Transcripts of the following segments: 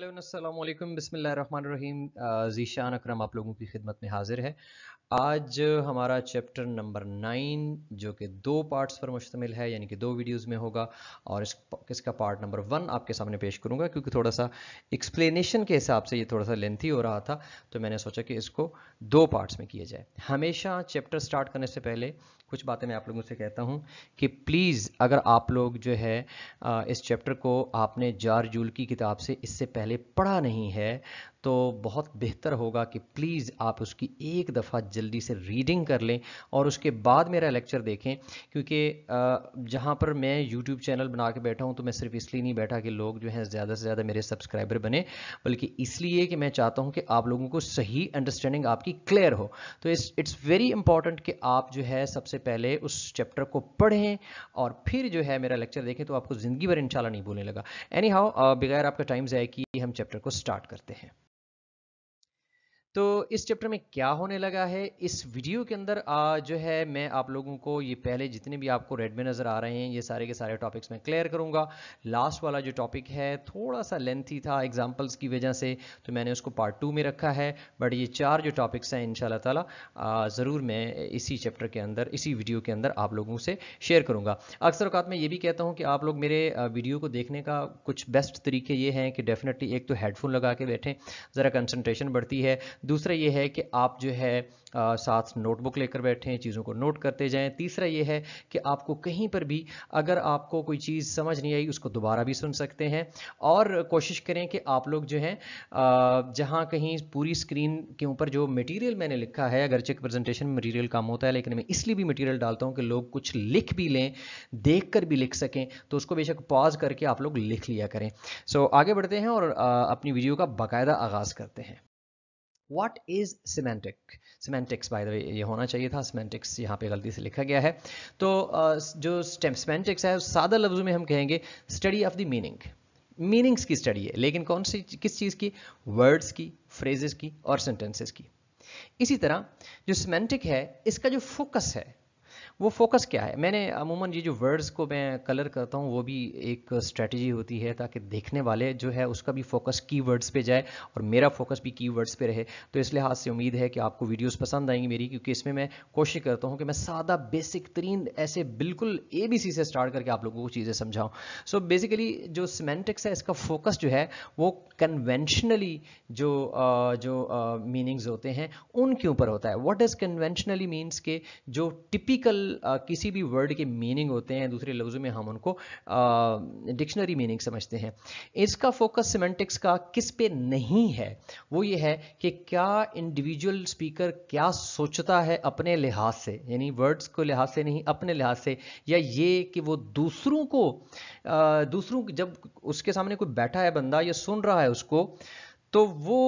hello अस्सलाम रहीम जीशान अकरम आप लोगों की खिदमत में हाजिर है आज हमारा चैप्टर नंबर नाइन जो कि दो पार्ट्स पर मुश्तमिल है यानी कि दो वीडियोस में होगा और इस इसका पार्ट नंबर वन आपके सामने पेश करूंगा क्योंकि थोड़ा सा एक्सप्लेनेशन के हिसाब से ये थोड़ा सा लेंथी हो रहा था तो मैंने सोचा कि इसको दो पार्ट्स में किया जाए हमेशा चैप्टर स्टार्ट करने से पहले कुछ बातें मैं आप लोगों से कहता हूँ कि प्लीज़ अगर आप लोग जो है इस चैप्टर को आपने जार जूल की किताब से इससे पहले पढ़ा नहीं है तो बहुत बेहतर होगा कि प्लीज़ आप उसकी एक दफ़ा जल्दी से रीडिंग कर लें और उसके बाद मेरा लेक्चर देखें क्योंकि जहाँ पर मैं यूट्यूब चैनल बना के बैठा हूँ तो मैं सिर्फ इसलिए नहीं बैठा कि लोग जो हैं ज़्यादा से ज़्यादा मेरे सब्सक्राइबर बने बल्कि इसलिए कि मैं चाहता हूँ कि आप लोगों को सही अंडरस्टैंडिंग आपकी क्लियर हो तो इट्स इट्स वेरी इंपॉर्टेंट कि आप जो है सबसे पहले उस चैप्टर को पढ़ें और फिर जो है मेरा लेक्चर देखें तो आपको ज़िंदगी भर इनशाला नहीं भूलने लगा एनी हाउ बगैर आपका टाइम ज़ाय कि हम चैप्टर को स्टार्ट करते हैं तो इस चैप्टर में क्या होने लगा है इस वीडियो के अंदर जो है मैं आप लोगों को ये पहले जितने भी आपको रेड में नज़र आ रहे हैं ये सारे के सारे टॉपिक्स मैं क्लियर करूंगा लास्ट वाला जो टॉपिक है थोड़ा सा लेंथी था एग्जांपल्स की वजह से तो मैंने उसको पार्ट टू में रखा है बट ये चार जो टॉपिक्स हैं इन ताला ज़रूर मैं इसी चैप्टर के अंदर इसी वीडियो के अंदर आप लोगों से शेयर करूँगा अक्सर अवकात मैं ये भी कहता हूँ कि आप लोग मेरे वीडियो को देखने का कुछ बेस्ट तरीके ये हैं कि डेफिनेटली एक तो हेडफोन लगा के बैठें ज़रा कंसनट्रेशन बढ़ती है दूसरा ये है कि आप जो है आ, साथ नोटबुक लेकर बैठें चीज़ों को नोट करते जाएं तीसरा ये है कि आपको कहीं पर भी अगर आपको कोई चीज़ समझ नहीं आई उसको दोबारा भी सुन सकते हैं और कोशिश करें कि आप लोग जो हैं जहाँ कहीं पूरी स्क्रीन के ऊपर जो मटेरियल मैंने लिखा है अगरचे प्रेजेंटेशन में मटीरियल काम होता है लेकिन मैं इसलिए भी मटीरियल डालता हूँ कि लोग कुछ लिख भी लें देख कर भी लिख सकें तो उसको बेशक पॉज करके आप लोग लिख लिया करें सो so, आगे बढ़ते हैं और अपनी वीडियो का बाकायदा आगाज़ करते हैं what is semantic semantics by the way ये होना चाहिए था सीमेंटिक्स यहाँ पे गलती से लिखा गया है तो जो सीमेंटिक्स है सादा लफ्जों में हम कहेंगे study of the meaning meanings की स्टडी है लेकिन कौन सी किस चीज़ की वर्ड्स की फ्रेजेस की और सेंटेंसेस की इसी तरह जो सीमेंटिक है इसका जो फोकस है वो फोकस क्या है मैंने अमूमन ये जो वर्ड्स को मैं कलर करता हूँ वो भी एक स्ट्रेटजी होती है ताकि देखने वाले जो है उसका भी फोकस कीवर्ड्स पे जाए और मेरा फोकस भी कीवर्ड्स पे रहे तो इस लिहाज से उम्मीद है कि आपको वीडियोस पसंद आएंगी मेरी क्योंकि इसमें मैं कोशिश करता हूँ कि मैं सादा बेसिक तरीन ऐसे बिल्कुल ए बी सी से स्टार्ट करके आप लोगों को चीज़ें समझाऊँ सो बेसिकली जो सीमेंटिक्स है इसका फोकस जो है वो कन्वेंशनली जो जो मीनिंग्स होते हैं उनके ऊपर होता है वट इज़ कन्वेंशनली मीन्स के जो टिपिकल किसी भी वर्ड के मीनिंग होते हैं दूसरे लफ्ज़ों में हम उनको डिक्शनरी मीनिंग समझते हैं इसका फोकस सिमेंटिक्स का किस पे नहीं है वो ये है कि क्या इंडिविजुअल स्पीकर क्या सोचता है अपने लिहाज से यानी वर्ड्स को लिहाज से नहीं अपने लिहाज से या ये कि वो दूसरों को दूसरों जब उसके सामने कोई बैठा है बंदा या सुन रहा है उसको तो वो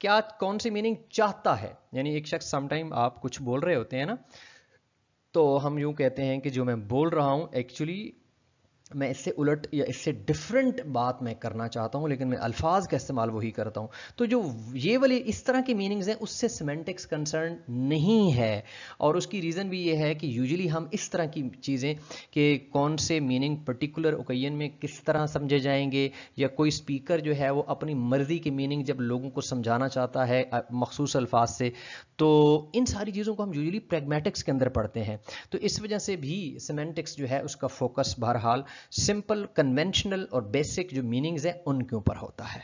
क्या कौन सी मीनिंग चाहता है यानी एक शख्स समटाइम आप कुछ बोल रहे होते हैं ना तो हम यूँ कहते हैं कि जो मैं बोल रहा हूँ एक्चुअली मैं इससे उलट या इससे डिफरेंट बात मैं करना चाहता हूँ लेकिन मैं अल्फाज का इस्तेमाल वही करता हूँ तो जो ये वाले इस तरह की मीनिंग्स हैं उससे सिमेंटिक्स कंसर्न नहीं है और उसकी रीज़न भी ये है कि यूजुअली हम इस तरह की चीज़ें कि कौन से मीनिंग पर्टिकुलर ओकेजन में किस तरह समझे जाएंगे या कोई स्पीकर जो है वो अपनी मर्ज़ी की मीनिंग जब लोगों को समझाना चाहता है मखसूस अल्फाज से तो इन सारी चीज़ों को हम यूजली प्रेगमेटिक्स के अंदर पढ़ते हैं तो इस वजह से भी सीमेंटिक्स जो है उसका फोकस बहरहाल सिंपल कन्वेंशनल और बेसिक जो मीनिंग्स हैं उनके ऊपर होता है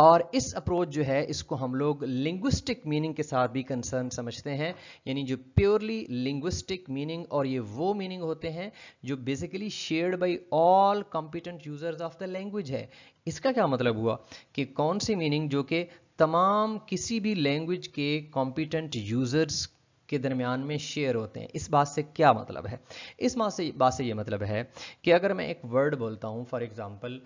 और इस अप्रोच जो है इसको हम लोग लिंग्विस्टिक मीनिंग के साथ भी कंसर्न समझते हैं यानी जो प्योरली लिंग्विस्टिक मीनिंग और ये वो मीनिंग होते हैं जो basically shared by all competent users of the language है इसका क्या मतलब हुआ कि कौन सी मीनिंग जो कि तमाम किसी भी लैंग्वेज के कॉम्पिटेंट यूज़र्स के दरमियान में शेयर होते हैं इस बात से क्या मतलब है इस बात से बात से ये मतलब है कि अगर मैं एक वर्ड बोलता हूँ फॉर एग्ज़ाम्पल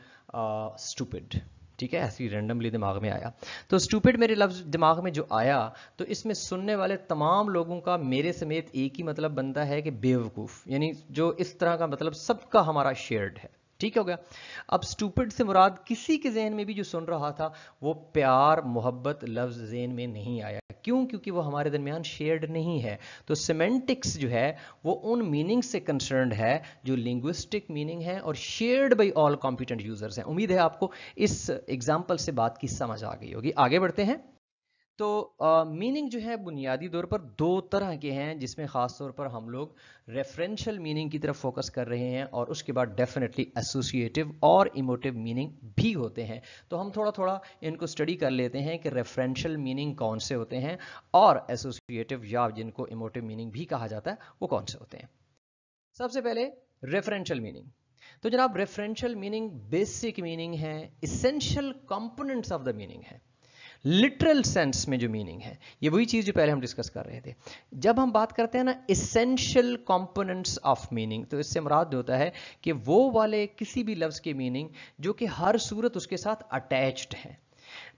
स्टूपिड ठीक है ऐसी रेंडमली दिमाग में आया तो स्टूपिड मेरे लफ्ज़ दिमाग में जो आया तो इसमें सुनने वाले तमाम लोगों का मेरे समेत एक ही मतलब बनता है कि बेवकूफ़ यानी जो इस तरह का मतलब सबका हमारा शेयर्ड है ठीक हो गया अब स्टूपिड से मुराद किसी के जहन में भी जो सुन रहा था वो प्यार मोहब्बत लफ्ज़ जहन में नहीं आया क्यों क्योंकि वो हमारे दरमियान शेयर्ड नहीं है तो सिमेंटिक्स जो है वो उन मीनिंग से कंसर्न है जो लिंग्विस्टिक मीनिंग है और shared by all competent users हैं उम्मीद है आपको इस एग्जाम्पल से बात की समझ आ गई होगी आगे बढ़ते हैं तो मीनिंग जो है बुनियादी तौर पर दो तरह के हैं जिसमें ख़ास तौर पर हम लोग रेफरेंशियल मीनिंग की तरफ फोकस कर रहे हैं और उसके बाद डेफिनेटली एसोसिएटिव और इमोटिव मीनिंग भी होते हैं तो हम थोड़ा थोड़ा इनको स्टडी कर लेते हैं कि रेफरेंशियल मीनिंग कौन से होते हैं और एसोसिएटिव या जिनको इमोटिव मीनिंग भी कहा जाता है वो कौन से होते हैं सबसे पहले रेफरेंशियल मीनिंग तो जनाब रेफरेंशियल मीनिंग बेसिक मीनिंग है essential components of the meaning है लिटरल सेंस में जो मीनिंग है ये वही चीज़ जो पहले हम डिस्कस कर रहे थे जब हम बात करते हैं ना इसेंशियल कॉम्पोनेंट्स ऑफ मीनिंग तो इससे मुराद होता है कि वो वाले किसी भी लफ्ज़ की मीनिंग जो कि हर सूरत उसके साथ अटैच्ड है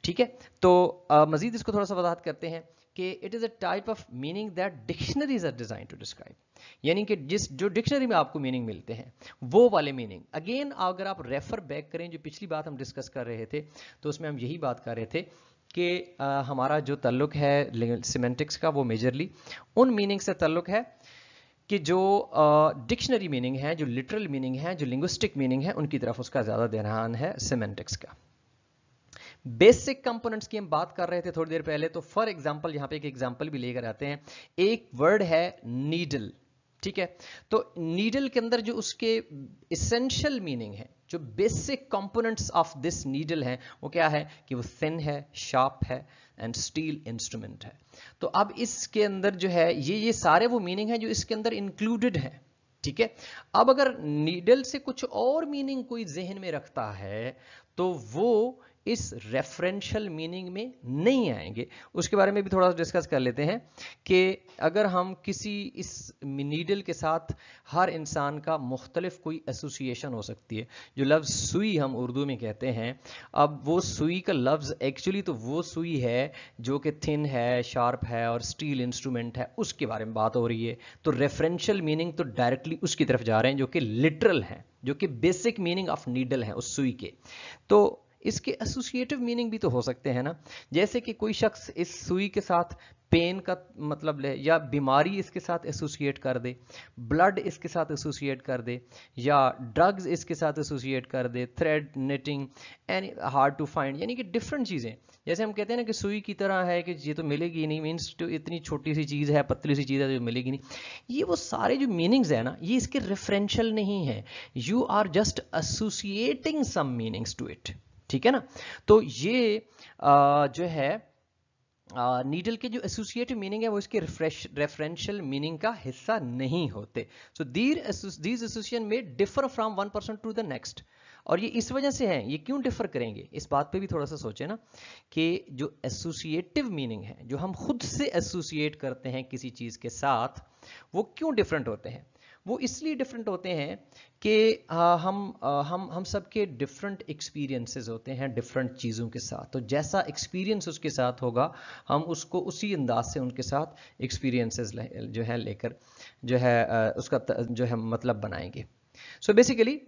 ठीक है तो मजीद इसको थोड़ा सा वजात करते हैं कि it is a type of meaning that dictionaries are design to describe यानी कि जिस जो डिक्शनरी में आपको मीनिंग मिलते हैं वो वाले मीनिंग अगेन अगर आप रेफर बैक करें जो पिछली बात हम डिस्कस कर रहे थे तो उसमें हम यही बात कर रहे थे कि हमारा जो तल्लुक है सिमेंटिक्स का वो मेजरली उन मीनिंग से तल्लुक है कि जो डिक्शनरी मीनिंग है जो लिटरल मीनिंग है जो लिंग्विस्टिक मीनिंग है उनकी तरफ उसका ज़्यादा ध्यान है सिमेंटिक्स का बेसिक कंपोनेंट्स की हम बात कर रहे थे थोड़ी देर पहले तो फॉर एग्जांपल यहाँ पे एक एग्जांपल भी लेकर आते हैं एक वर्ड है नीडल ठीक है तो नीडल के अंदर जो उसके इसेंशियल मीनिंग है जो basic components of this needle हैं वो क्या है कि वो थिन है शार्प है एंड स्टील इंस्ट्रूमेंट है तो अब इसके अंदर जो है ये ये सारे वो मीनिंग है जो इसके अंदर इंक्लूडेड है ठीक है अब अगर नीडल से कुछ और मीनिंग कोई जहन में रखता है तो वो इस रेफरेंशियल मीनिंग में नहीं आएंगे उसके बारे में भी थोड़ा सा डिस्कस कर लेते हैं कि अगर हम किसी इस नीडल के साथ हर इंसान का मुख्तलिफ कोई एसोसिएशन हो सकती है जो लफ्ज़ सुई हम उर्दू में कहते हैं अब वो सुई का लफ्ज़ एक्चुअली तो वो सुई है जो कि थिन है शार्प है और स्टील इंस्ट्रूमेंट है उसके बारे में बात हो रही है तो रेफरेंशियल मीनिंग तो डायरेक्टली उसकी तरफ जा रहे हैं जो कि लिटरल हैं जो कि बेसिक मीनिंग ऑफ नीडल है उस सुई के तो इसके एसोसिएटिव मीनिंग भी तो हो सकते हैं ना जैसे कि कोई शख्स इस सुई के साथ पेन का मतलब ले या बीमारी इसके साथ एसोसिएट कर दे ब्लड इसके साथ एसोसिएट कर दे या ड्रग्स इसके साथ एसोसिएट कर दे thread knitting any hard to find यानी कि डिफरेंट चीज़ें जैसे हम कहते हैं ना कि सुई की तरह है कि ये तो मिलेगी नहीं मीन्स तो इतनी छोटी सी चीज़ है पतली सी चीज़ है तो मिलेगी नहीं ये वो सारे जो मीनिंग्स हैं ना ये इसके रेफरेंशल नहीं है you are just associating some meanings to it ठीक है ना तो ये आ, जो है नीडल के जो एसोसिएटिव मीनिंग है वो इसके रिफ्रेश रेफरेंशियल मीनिंग का हिस्सा नहीं होते सो दीर दीज एसोसिएशन में differ from one person to the next और ये इस वजह से है ये क्यों डिफर करेंगे इस बात पे भी थोड़ा सा सोचे ना कि जो एसोसिएटिव मीनिंग है जो हम खुद से एसोसिएट करते हैं किसी चीज़ के साथ वो क्यों डिफरेंट होते हैं वो इसलिए डिफरेंट होते हैं कि हम हम हम सबके डिफरेंट एक्सपीरियंसेस होते हैं डिफरेंट चीज़ों के साथ तो जैसा एक्सपीरियंस उसके साथ होगा हम उसको उसी अंदाज से उनके साथ एक्सपीरियंसेस जो है लेकर जो है उसका जो है मतलब बनाएंगे सो so बेसिकली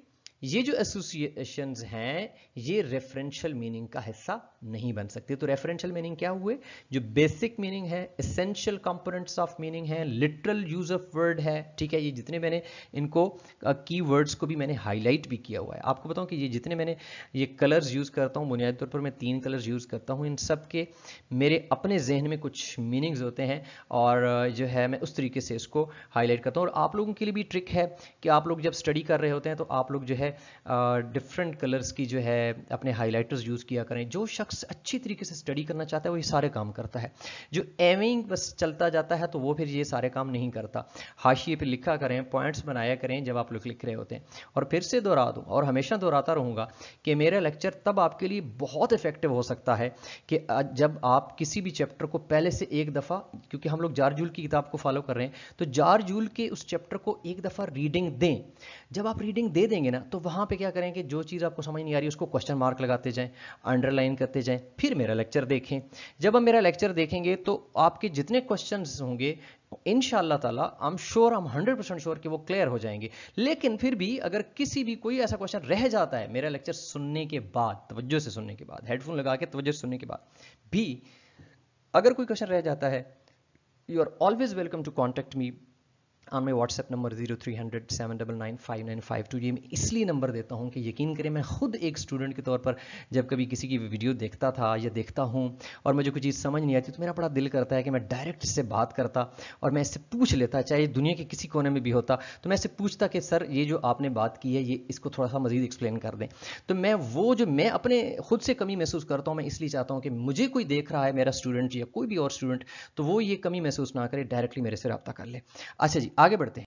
ये जो एसोसिएशन हैं ये रेफरेंशियल मीनिंग का हिस्सा नहीं बन सकते तो रेफरेंशियल मीनिंग क्या हुए जो बेसिक मीनिंग है एसेंशियल कंपोनेंट्स ऑफ मीनिंग है लिटरल यूज ऑफ वर्ड है ठीक है ये जितने मैंने इनको की uh, वर्ड्स को भी मैंने हाईलाइट भी किया हुआ है आपको बताऊं कि ये जितने मैंने ये कलर्स यूज़ करता हूँ बुनियादी तौर पर मैं तीन कलर्स यूज़ करता हूँ इन सब के मेरे अपने जहन में कुछ मीनिंग्स होते हैं और जो है मैं उस तरीके से इसको हाईलाइट करता हूँ और आप लोगों के लिए भी ट्रिक है कि आप लोग जब स्टडी कर रहे होते हैं तो आप लोग जो है डिफरेंट कलर्स की जो है अपने हाइलाइटर्स यूज़ किया करें जो शख्स अच्छी तरीके से स्टडी करना चाहता है वो ये सारे काम करता है जो एविंग बस चलता जाता है तो वो फिर ये सारे काम नहीं करता हाशिए पर लिखा करें पॉइंट्स बनाया करें जब आप लोग लिख रहे होते हैं और फिर से दोहरा दूँ और हमेशा दोहराता रहूँगा कि मेरा लेक्चर तब आपके लिए बहुत इफेक्टिव हो सकता है कि जब आप किसी भी चैप्टर को पहले से एक दफ़ा क्योंकि हम लोग जारजूल की किताब को फॉलो कर रहे हैं तो जारजूल के उस चैप्टर को एक दफ़ा रीडिंग दें जब आप रीडिंग दे देंगे ना तो वहाँ पे क्या करें कि जो चीज़ आपको समझ नहीं आ रही उसको क्वेश्चन मार्क लगाते जाएं अंडरलाइन करते जाएं फिर मेरा लेक्चर देखें जब हम मेरा लेक्चर देखेंगे तो आपके जितने क्वेश्चन होंगे इन ताला आई एम श्योर हम हंड्रेड परसेंट श्योर कि वो क्लियर हो जाएंगे लेकिन फिर भी अगर किसी भी कोई ऐसा क्वेश्चन रह जाता है मेरा लेक्चर सुनने के बाद तवज्जो से सुनने के बाद हेडफोन लगा के तवज्जो सुनने के बाद भी अगर कोई क्वेश्चन रह जाता है you are always welcome to contact me on my WhatsApp number zero three hundred seven double nine five nine five two ये मैं इसलिए नंबर देता हूँ कि यकीन करें मैं खुद एक स्टूडेंट के तौर पर जब कभी किसी की वीडियो देखता था या देखता हूँ और मुझे कोई चीज़ समझ नहीं आती तो मेरा बड़ा दिल करता है कि मैं डायरेक्ट से बात करता और मैं इससे पूछ लेता चाहे दुनिया के किसी कोने में भी होता तो मैं इससे पूछता कि सर ये जो आपने बात की है ये इसको थोड़ा सा मजीद एक्सप्लेन कर दें तो मैं वो जो मैं अपने खुद से कमी महसूस करता हूँ मैं इसलिए चाहता हूँ कि मुझे कोई देख रहा है मेरा स्टूडेंट या कोई भी और स्टूडेंट तो वो ये कमी महसूस ना करे डायरेक्टली मेरे से रब्ता कर ले अच्छा जी आगे बढ़ते हैं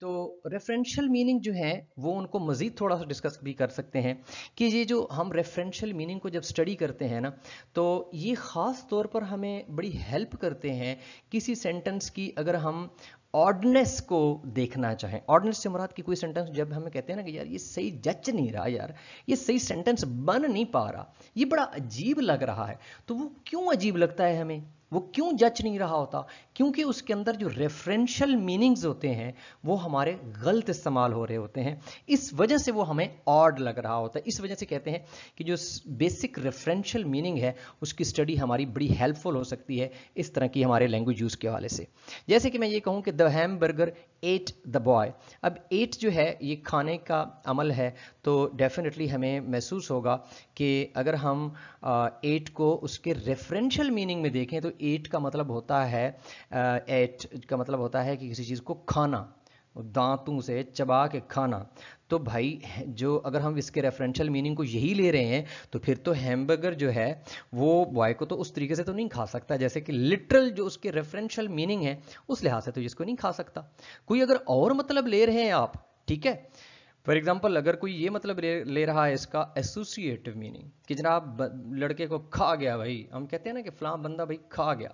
तो रेफरेंशियल मीनिंग जो है वो उनको मज़ीद थोड़ा सा डिस्कस भी कर सकते हैं कि ये जो हम रेफरेंशियल मीनिंग को जब स्टडी करते हैं ना तो ये ख़ास तौर पर हमें बड़ी हेल्प करते हैं किसी सेंटेंस की अगर हम ऑर्डनेस को देखना चाहें ऑर्डनेस से मुराद की कोई सेंटेंस जब हमें कहते हैं ना कि यार ये सही जच नहीं रहा यार ये सही सेंटेंस बन नहीं पा रहा ये बड़ा अजीब लग रहा है तो वो क्यों अजीब लगता है हमें वो क्यों जच नहीं रहा होता क्योंकि उसके अंदर जो रेफरेंशियल मीनिंग्स होते हैं वो हमारे गलत इस्तेमाल हो रहे होते हैं इस वजह से वो हमें ऑड लग रहा होता है इस वजह से कहते हैं कि जो बेसिक रेफरेंशियल मीनिंग है उसकी स्टडी हमारी बड़ी हेल्पफुल हो सकती है इस तरह की हमारे लैंग्वेज यूज़ के हवाले से जैसे कि मैं ये कहूँ कि the hamburger ate the boy अब एट जो है ये खाने का अमल है तो डेफिनेटली हमें महसूस होगा कि अगर हम एट को उसके रेफरेंशियल मीनिंग में देखें तो एट का मतलब होता है एट का मतलब होता है कि किसी चीज़ को खाना दांतों से चबा के खाना तो भाई जो अगर हम इसके रेफरेंशियल मीनिंग को यही ले रहे हैं तो फिर तो हैमबर्गर जो है वो बॉय को तो उस तरीके से तो नहीं खा सकता जैसे कि लिटरल जो उसके रेफरेंशियल मीनिंग है उस लिहाज से तो जिसको नहीं खा सकता कोई अगर और मतलब ले रहे हैं आप ठीक है फॉर एग्जाम्पल अगर कोई ये मतलब ले, रहा है इसका एसोसिएटिव मीनिंग कि जनाब लड़के को खा गया भाई हम कहते हैं ना कि फलां बंदा भाई खा गया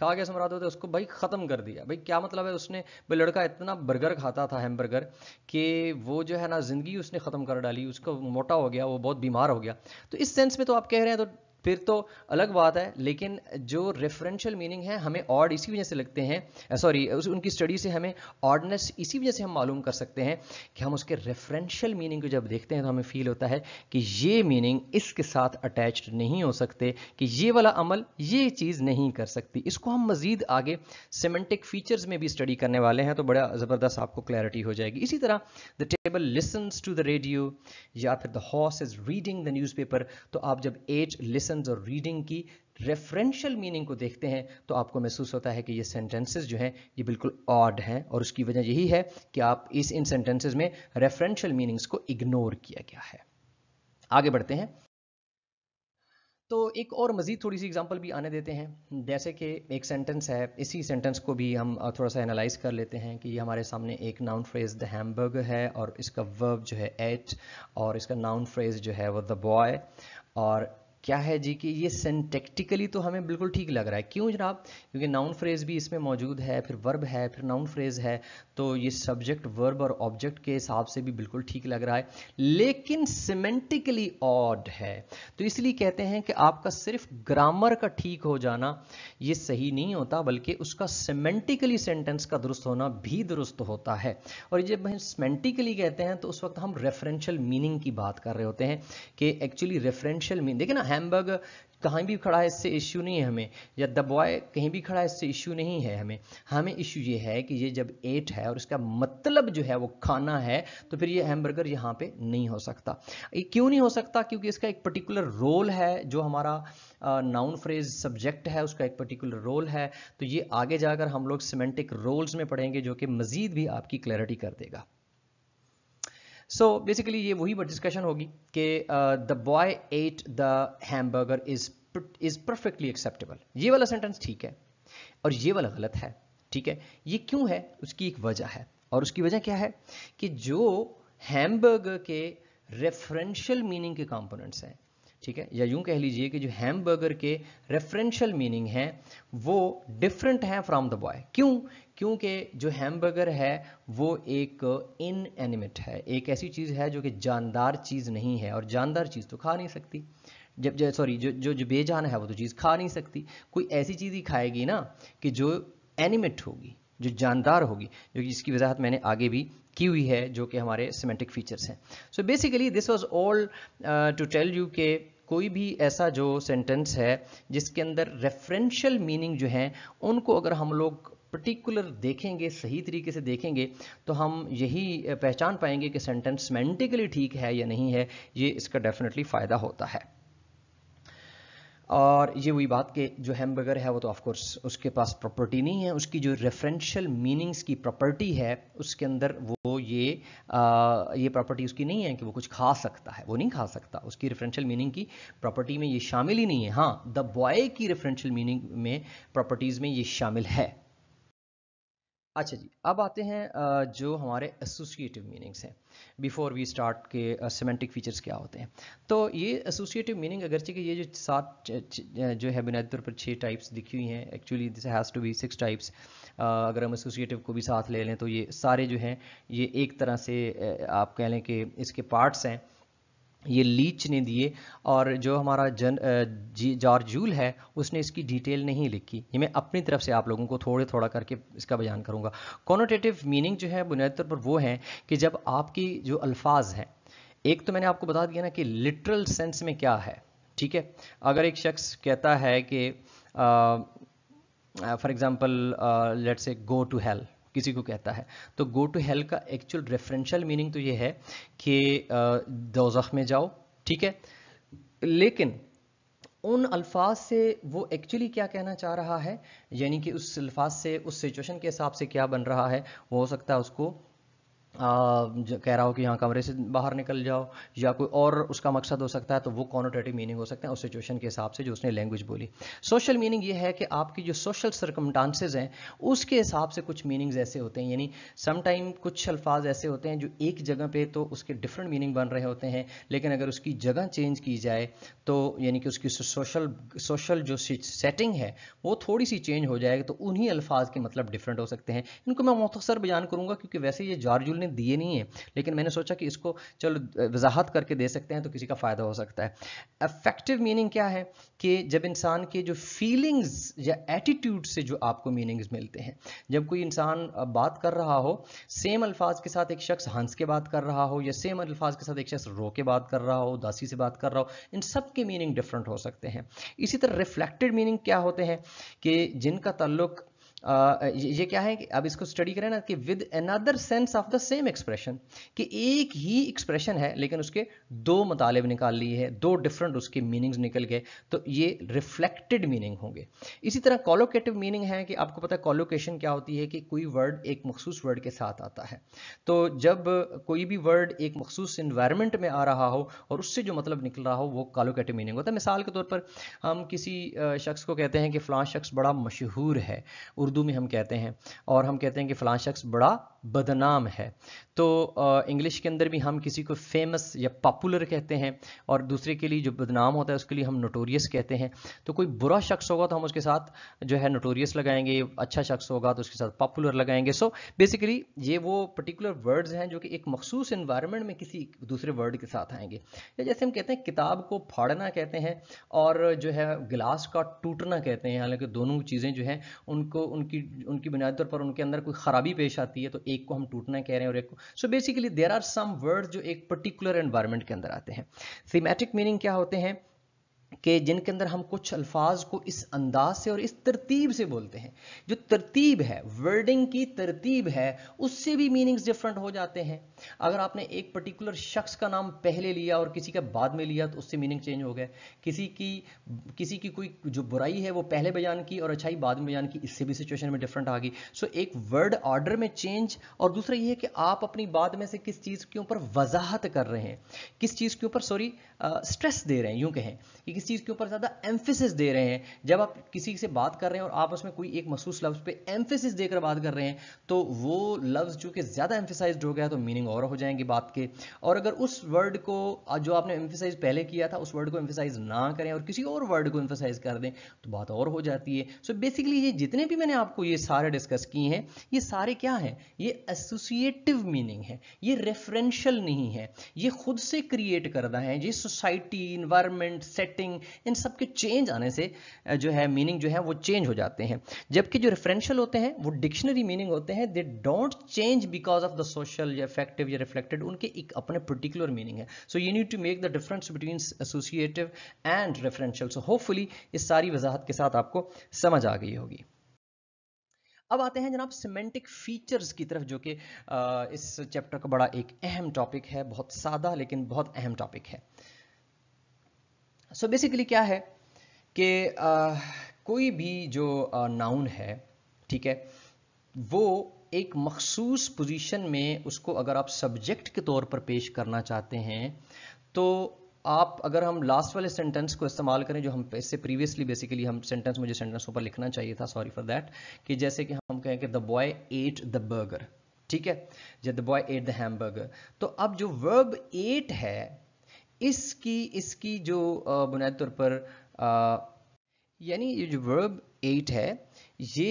खा गया से होते होता है उसको भाई ख़त्म कर दिया भाई क्या मतलब है उसने भाई लड़का इतना बर्गर खाता था हेम बर्गर कि वो जो है ना ज़िंदगी उसने ख़त्म कर डाली उसको मोटा हो गया वो बहुत बीमार हो गया तो इस सेंस में तो आप कह रहे हैं तो फिर तो अलग बात है लेकिन जो रेफरेंशियल मीनिंग है हमें ऑड इसी वजह से लगते हैं सॉरी उनकी स्टडी से हमें ऑर्डनेस इसी वजह से हम मालूम कर सकते हैं कि हम उसके रेफरेंशियल मीनिंग को जब देखते हैं तो हमें फील होता है कि ये मीनिंग इसके साथ अटैच्ड नहीं हो सकते कि ये वाला अमल ये चीज़ नहीं कर सकती इसको हम मज़ीद आगे सीमेंटिक फीचर्स में भी स्टडी करने वाले हैं तो बड़ा ज़बरदस्त आपको क्लैरिटी हो जाएगी इसी तरह the table listens to the radio या फिर the horse is reading the news तो आप जब एज लिस लेसन और रीडिंग की रेफरेंशियल मीनिंग को देखते हैं तो आपको महसूस होता है कि ये सेंटेंसेस जो हैं ये बिल्कुल ऑड हैं और उसकी वजह यही है कि आप इस इन सेंटेंसेस में रेफरेंशियल मीनिंग्स को इग्नोर किया गया है आगे बढ़ते हैं तो एक और मज़ीद थोड़ी सी एग्जांपल भी आने देते हैं जैसे कि एक सेंटेंस है इसी सेंटेंस को भी हम थोड़ा सा एनालाइज कर लेते हैं कि ये हमारे सामने एक नाउन फ्रेज द हैमबर्ग है और इसका वर्ब जो है एट और इसका नाउन फ्रेज जो है वो द बॉय और क्या है जी कि ये सेंटेक्टिकली तो हमें बिल्कुल ठीक लग रहा है क्यों जनाब क्योंकि नाउन फ्रेज भी इसमें मौजूद है फिर वर्ब है फिर नाउन फ्रेज है तो ये सब्जेक्ट वर्ब और ऑब्जेक्ट के हिसाब से भी बिल्कुल ठीक लग रहा है लेकिन सिमेंटिकली ऑड है तो इसलिए कहते हैं कि आपका सिर्फ ग्रामर का ठीक हो जाना ये सही नहीं होता बल्कि उसका सिमेंटिकली सेंटेंस का दुरुस्त होना भी दुरुस्त होता है और जब हम सिमेंटिकली कहते हैं तो उस वक्त हम रेफरेंशियल मीनिंग की बात कर रहे होते हैं कि एक्चुअली रेफरेंशियल मीनिंग देखे ना हैमबर्ग कहीं भी खड़ा है इससे इश्यू नहीं है हमें या दबॉय कहीं भी खड़ा है इससे इश्यू नहीं है हमें हमें इश्यू ये है कि ये जब एट है और इसका मतलब जो है वो खाना है तो फिर ये हैमबर्गर यहाँ पे नहीं हो सकता ये क्यों नहीं हो सकता क्योंकि इसका एक पर्टिकुलर रोल है जो हमारा नाउन फ्रेज सब्जेक्ट है उसका एक पर्टिकुलर रोल है तो ये आगे जाकर हम लोग सीमेंटिक रोल्स में पढ़ेंगे जो कि मज़ीद भी आपकी क्लैरिटी कर देगा सो बेसिकली ये वही डिस्कशन होगी कि the boy ate the hamburger is is perfectly acceptable ये वाला सेंटेंस ठीक है और ये वाला गलत है ठीक है ये क्यों है उसकी एक वजह है और उसकी वजह क्या है कि जो हैमबर्गर के रेफरेंशियल मीनिंग के कंपोनेंट्स हैं ठीक है या यूं कह लीजिए कि जो हैमबर्गर के रेफरेंशियल मीनिंग हैं वो डिफरेंट हैं फ्रॉम द बॉय क्यों क्योंकि जो हैमबर्गर है वो एक इन एनिमेट है एक ऐसी चीज़ है जो कि जानदार चीज़ नहीं है और जानदार चीज़ तो खा नहीं सकती जब जो सॉरी जो जो जो बेजान है वो तो चीज़ खा नहीं सकती कोई ऐसी चीज़ ही खाएगी ना कि जो एनिमेट होगी जो जानदार होगी जो कि जिसकी वजाहत मैंने आगे भी की हुई है जो कि हमारे सीमेंटिक फीचर्स हैं so basically this was all to tell you के कोई भी ऐसा जो सेंटेंस है जिसके अंदर रेफरेंशियल मीनिंग जो है उनको अगर हम लोग पर्टिकुलर देखेंगे सही तरीके से देखेंगे तो हम यही पहचान पाएंगे कि सेंटेंस मेंटिकली ठीक है या नहीं है ये इसका डेफिनेटली फ़ायदा होता है और ये हुई बात कि जो हैमबर्गर है वो तो ऑफकोर्स उसके पास प्रॉपर्टी नहीं है उसकी जो रेफरेंशियल मीनिंग्स की प्रॉपर्टी है उसके अंदर वो ये आ, ये प्रॉपर्टी उसकी नहीं है कि वो कुछ खा सकता है वो नहीं खा सकता उसकी रेफरेंशियल मीनिंग की प्रॉपर्टी में ये शामिल ही नहीं है हाँ द बॉय की रेफरेंशियल मीनिंग में प्रॉपर्टीज़ में ये शामिल है अच्छा जी अब आते हैं जो हमारे एसोसिएटिव मीनिंग्स हैं बिफोर वी स्टार्ट के सीमेंटिक फीचर्स क्या होते हैं तो ये एसोसिएटिव मीनिंग अगरचे कि ये जो सात जो है बुनियादी तौर पर छः टाइप्स दिखी हुई हैं actually this has to be six types अगर हम एसोसिएटिव को भी साथ ले लें तो ये सारे जो हैं ये एक तरह से आप कह लें कि इसके पार्ट्स हैं ये लीच ने दिए और जो हमारा जन जी जॉर्जूल है उसने इसकी डिटेल नहीं लिखी ये मैं अपनी तरफ से आप लोगों को थोड़े थोड़ा करके इसका बयान करूँगा कॉनोटेटिव मीनिंग जो है बुनियादी तौर पर वो है कि जब आपकी जो अल्फाज हैं एक तो मैंने आपको बता दिया ना कि लिटरल सेंस में क्या है ठीक है अगर एक शख्स कहता है कि for example let's a go to health किसी को कहता है तो गो टू हेल का एक्चुअल रेफरेंशियल मीनिंग तो ये है कि दोजख में जाओ ठीक है लेकिन उन अल्फाज से वो एक्चुअली क्या कहना चाह रहा है यानी कि उस अल्फाज से उस सिचुएशन के हिसाब से क्या बन रहा है वो हो सकता है उसको कह रहा हो कि यहाँ कमरे से बाहर निकल जाओ या कोई और उसका मकसद हो सकता है तो वो कॉनोटेटिव मीनिंग हो सकते हैं उस सिचुएशन के हिसाब से जो उसने लैंग्वेज बोली सोशल मीनिंग ये है कि आपकी जो सोशल सर्कमटांसेज हैं उसके हिसाब से कुछ मीनिंग्स ऐसे होते हैं यानी समटाइम कुछ अल्फाज ऐसे होते हैं जो एक जगह पर तो उसके डिफरेंट मीनिंग बन रहे होते हैं लेकिन अगर उसकी जगह चेंज की जाए तो यानी कि उसकी सोशल सोशल जो सेटिंग है वो थोड़ी सी चेंज हो जाएगी तो उन्हीं अल्फाज के मतलब डिफरेंट हो सकते हैं इनको मैं मुख्तर बयान करूँगा क्योंकि वैसे ये जारजुल ने दिए नहीं है लेकिन मैंने सोचा कि इसको चलो वजाहत करके दे सकते हैं तो किसी का फ़ायदा हो सकता है अफेक्टिव मीनिंग क्या है कि जब इंसान के जो फीलिंग्स या एटीट्यूड से जो आपको मीनिंग्स मिलते हैं जब कोई इंसान बात कर रहा हो सेम अल्फाज के साथ एक शख्स हंस के बात कर रहा हो या सेम अल्फाज के साथ एक शख्स रो के बात कर रहा हो दासी से बात कर रहा हो इन सब के मीनिंग डिफरेंट हो सकते हैं इसी तरह रिफ्लेक्टेड मीनिंग क्या होते हैं कि जिनका तल्लुक ये, क्या है कि अब इसको स्टडी करें ना कि with another sense of the same expression कि एक ही एक्सप्रेशन है लेकिन उसके दो मतलब निकाल लिए हैं दो डिफरेंट उसके मीनिंग्स निकल गए तो ये रिफ्लेक्टेड मीनिंग होंगे इसी तरह कॉलोकेटिव मीनिंग है कि आपको पता है कॉलोकेशन क्या होती है कि कोई वर्ड एक मखसूस वर्ड के साथ आता है तो जब कोई भी वर्ड एक मखसूस इन्वायरमेंट में आ रहा हो और उससे जो मतलब निकल रहा हो वो कॉलोकेटिव मीनिंग होता है मिसाल के तौर पर हम किसी शख्स को कहते हैं कि फलां शख्स बड़ा मशहूर है उर्दू में हम कहते हैं और हम कहते हैं कि फ़लाँ शख्स बड़ा बदनाम है तो इंग्लिश के अंदर भी हम किसी को फेमस या पॉपुलर कहते हैं और दूसरे के लिए जो बदनाम होता है उसके लिए हम नोटोरियस कहते हैं तो कोई बुरा शख्स होगा तो हम उसके साथ जो है नोटोरियस लगाएंगे अच्छा शख्स होगा तो उसके साथ पॉपुलर लगाएंगे सो so, बेसिकली ये वो पर्टिकुलर वर्ड्स हैं जो कि एक मखसूस इन्वायरमेंट में किसी दूसरे वर्ड के साथ आएंगे या जैसे हम कहते हैं किताब को फाड़ना कहते हैं और जो है गिलास का टूटना कहते हैं हालांकि दोनों चीज़ें जो हैं उनको उनकी उनकी बुनियादी तौर पर उनके अंदर कोई ख़राबी पेश आती है तो एक को हम टूटना कह रहे हैं और एक को so basically there are some word जो एक पर्टिकुलर एनवायरमेंट के अंदर आते हैं थीमेटिक मीनिंग क्या होते हैं कि जिनके अंदर हम कुछ अल्फाज को इस अंदाज से और इस तरतीब से बोलते हैं जो तरतीब है वर्डिंग की तरतीब है उससे भी मीनिंग्स डिफरेंट हो जाते हैं अगर आपने एक पर्टिकुलर शख्स का नाम पहले लिया और किसी का बाद में लिया तो उससे मीनिंग चेंज हो गया किसी की किसी की कोई जो बुराई है वो पहले बयान की और अच्छाई बाद में बयान की इससे भी सिचुएशन में डिफरेंट आ गई सो एक वर्ड ऑर्डर में चेंज और दूसरा ये है कि आप अपनी बाद में से किस चीज़ के ऊपर वजाहत कर रहे हैं किस चीज़ के ऊपर सॉरी स्ट्रेस दे रहे हैं यूँ कहें कि किसी चीज़ के ऊपर ज़्यादा एम्फेसिस दे रहे हैं जब आप किसी से बात कर रहे हैं और आप उसमें कोई एक मखसूस लफ्ज़ पे एम्फेसिस देकर बात कर रहे हैं तो वो लफ्ज़ चूँकि ज़्यादा एम्फेसाइज हो गया तो मीनिंग और हो जाएंगे बात के और अगर उस वर्ड को जो आपने एम्फेसाइज पहले किया था उस वर्ड को एम्फेसाइज ना करें और किसी और वर्ड को एम्फेसाइज कर दें तो बात और हो जाती है सो so बेसिकली ये जितने भी मैंने आपको ये सारे डिस्कस किए हैं ये सारे क्या हैं ये एसोसिएटिव मीनिंग है ये रेफरेंशल नहीं है ये खुद से क्रिएट करना है जिस सोसाइटी इन्वायरमेंट सेटिंग इन सब के चेंज आने से जो है मीनिंग जो है वो चेंज हो जाते हैं जबकि जो रेफरेंशियल होते हैं वो डिक्शनरी मीनिंग होते हैं they don't change because of the social या इफेक्टिव या रिफ्लेक्टेड उनके एक अपने पर्टिकुलर मीनिंग है so you need to make the difference between associative and referential so hopefully इस सारी वजाहत के साथ आपको समझ आ गई होगी अब आते हैं जनाब सिमेंटिक फीचर्स की तरफ जो कि इस चैप्टर का बड़ा एक अहम टॉपिक है बहुत सादा लेकिन बहुत अहम टॉपिक है सो so बेसिकली क्या है कि कोई भी जो नाउन है ठीक है वो एक मखसूस पोजीशन में उसको अगर आप सब्जेक्ट के तौर पर पेश करना चाहते हैं तो आप अगर हम लास्ट वाले सेंटेंस को इस्तेमाल करें जो हम इससे प्रीवियसली बेसिकली हम सेंटेंस मुझे सेंटेंस ऊपर लिखना चाहिए था सॉरी फॉर दैट कि जैसे कि हम कहें कि the boy ate the burger ठीक है जब the boy ate the hamburger तो अब जो वर्ब एट है इसकी इसकी जो बुनियादी तौर पर यानी ये जो वर्ब एट है ये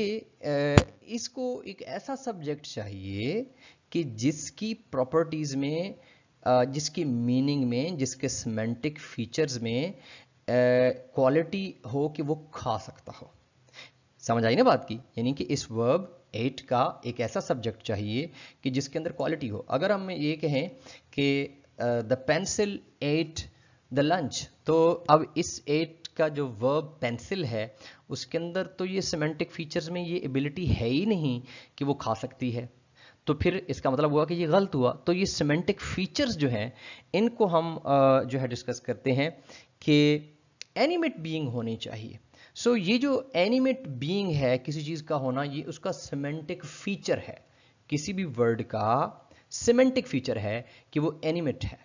इसको एक ऐसा सब्जेक्ट चाहिए कि जिसकी प्रॉपर्टीज़ में जिसकी मीनिंग में जिसके सिमेंटिक फीचर्स में क्वालिटी हो कि वो खा सकता हो समझ आई ना बात की यानी कि इस वर्ब एट का एक ऐसा सब्जेक्ट चाहिए कि जिसके अंदर क्वालिटी हो अगर हम ये कहें कि the pencil ate the lunch तो अब इस एट का जो वर्ब पेंसिल है उसके अंदर तो ये सीमेंटिक फीचर्स में ये एबिलिटी है ही नहीं कि वो खा सकती है तो फिर इसका मतलब हुआ कि ये गलत हुआ तो ये सीमेंटिक फीचर्स जो हैं इनको हम uh, जो है डिस्कस करते हैं कि एनिमेट बीइंग होनी चाहिए सो so, ये जो एनिमेट बीइंग है किसी चीज़ का होना ये उसका सीमेंटिक फीचर है किसी भी वर्ड का सिमेंटिक फीचर है कि वो एनिमेट है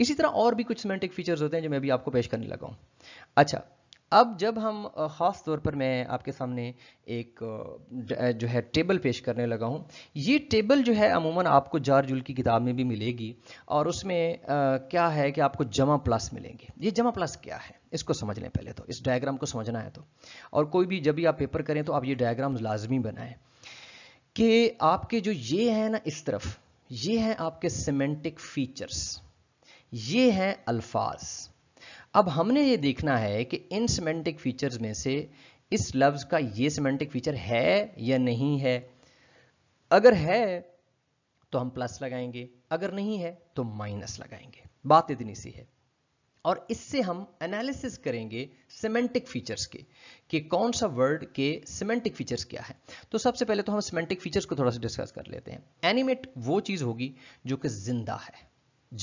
इसी तरह और भी कुछ सिमेंटिक फीचर्स होते हैं जो मैं भी आपको पेश करने लगा हूँ अच्छा अब जब हम ख़ास तौर पर मैं आपके सामने एक जो है टेबल पेश करने लगा हूँ ये टेबल जो है अमूमन आपको जार जुल की किताब में भी मिलेगी और उसमें क्या है कि आपको जमा प्लस मिलेंगे ये जमा प्लस क्या है इसको समझ लें पहले तो इस डायग्राम को समझना है तो और कोई भी जब भी आप पेपर करें तो आप ये डायग्राम लाजमी बनाएं कि आपके जो ये है ना इस तरफ ये हैं आपके सिमेंटिक फीचर्स ये हैं अल्फाज अब हमने ये देखना है कि इन सिमेंटिक फीचर्स में से इस लफ्ज़ का ये सिमेंटिक फीचर है या नहीं है अगर है तो हम प्लस लगाएंगे अगर नहीं है तो माइनस लगाएंगे बात इतनी सी है और इससे हम एनालिसिस करेंगे सिमेंटिक फीचर्स के कि कौन सा वर्ड के सिमेंटिक फीचर्स क्या है तो सबसे पहले तो हम सिमेंटिक फीचर्स को थोड़ा सा डिस्कस कर लेते हैं एनिमेट वो चीज़ होगी जो कि जिंदा है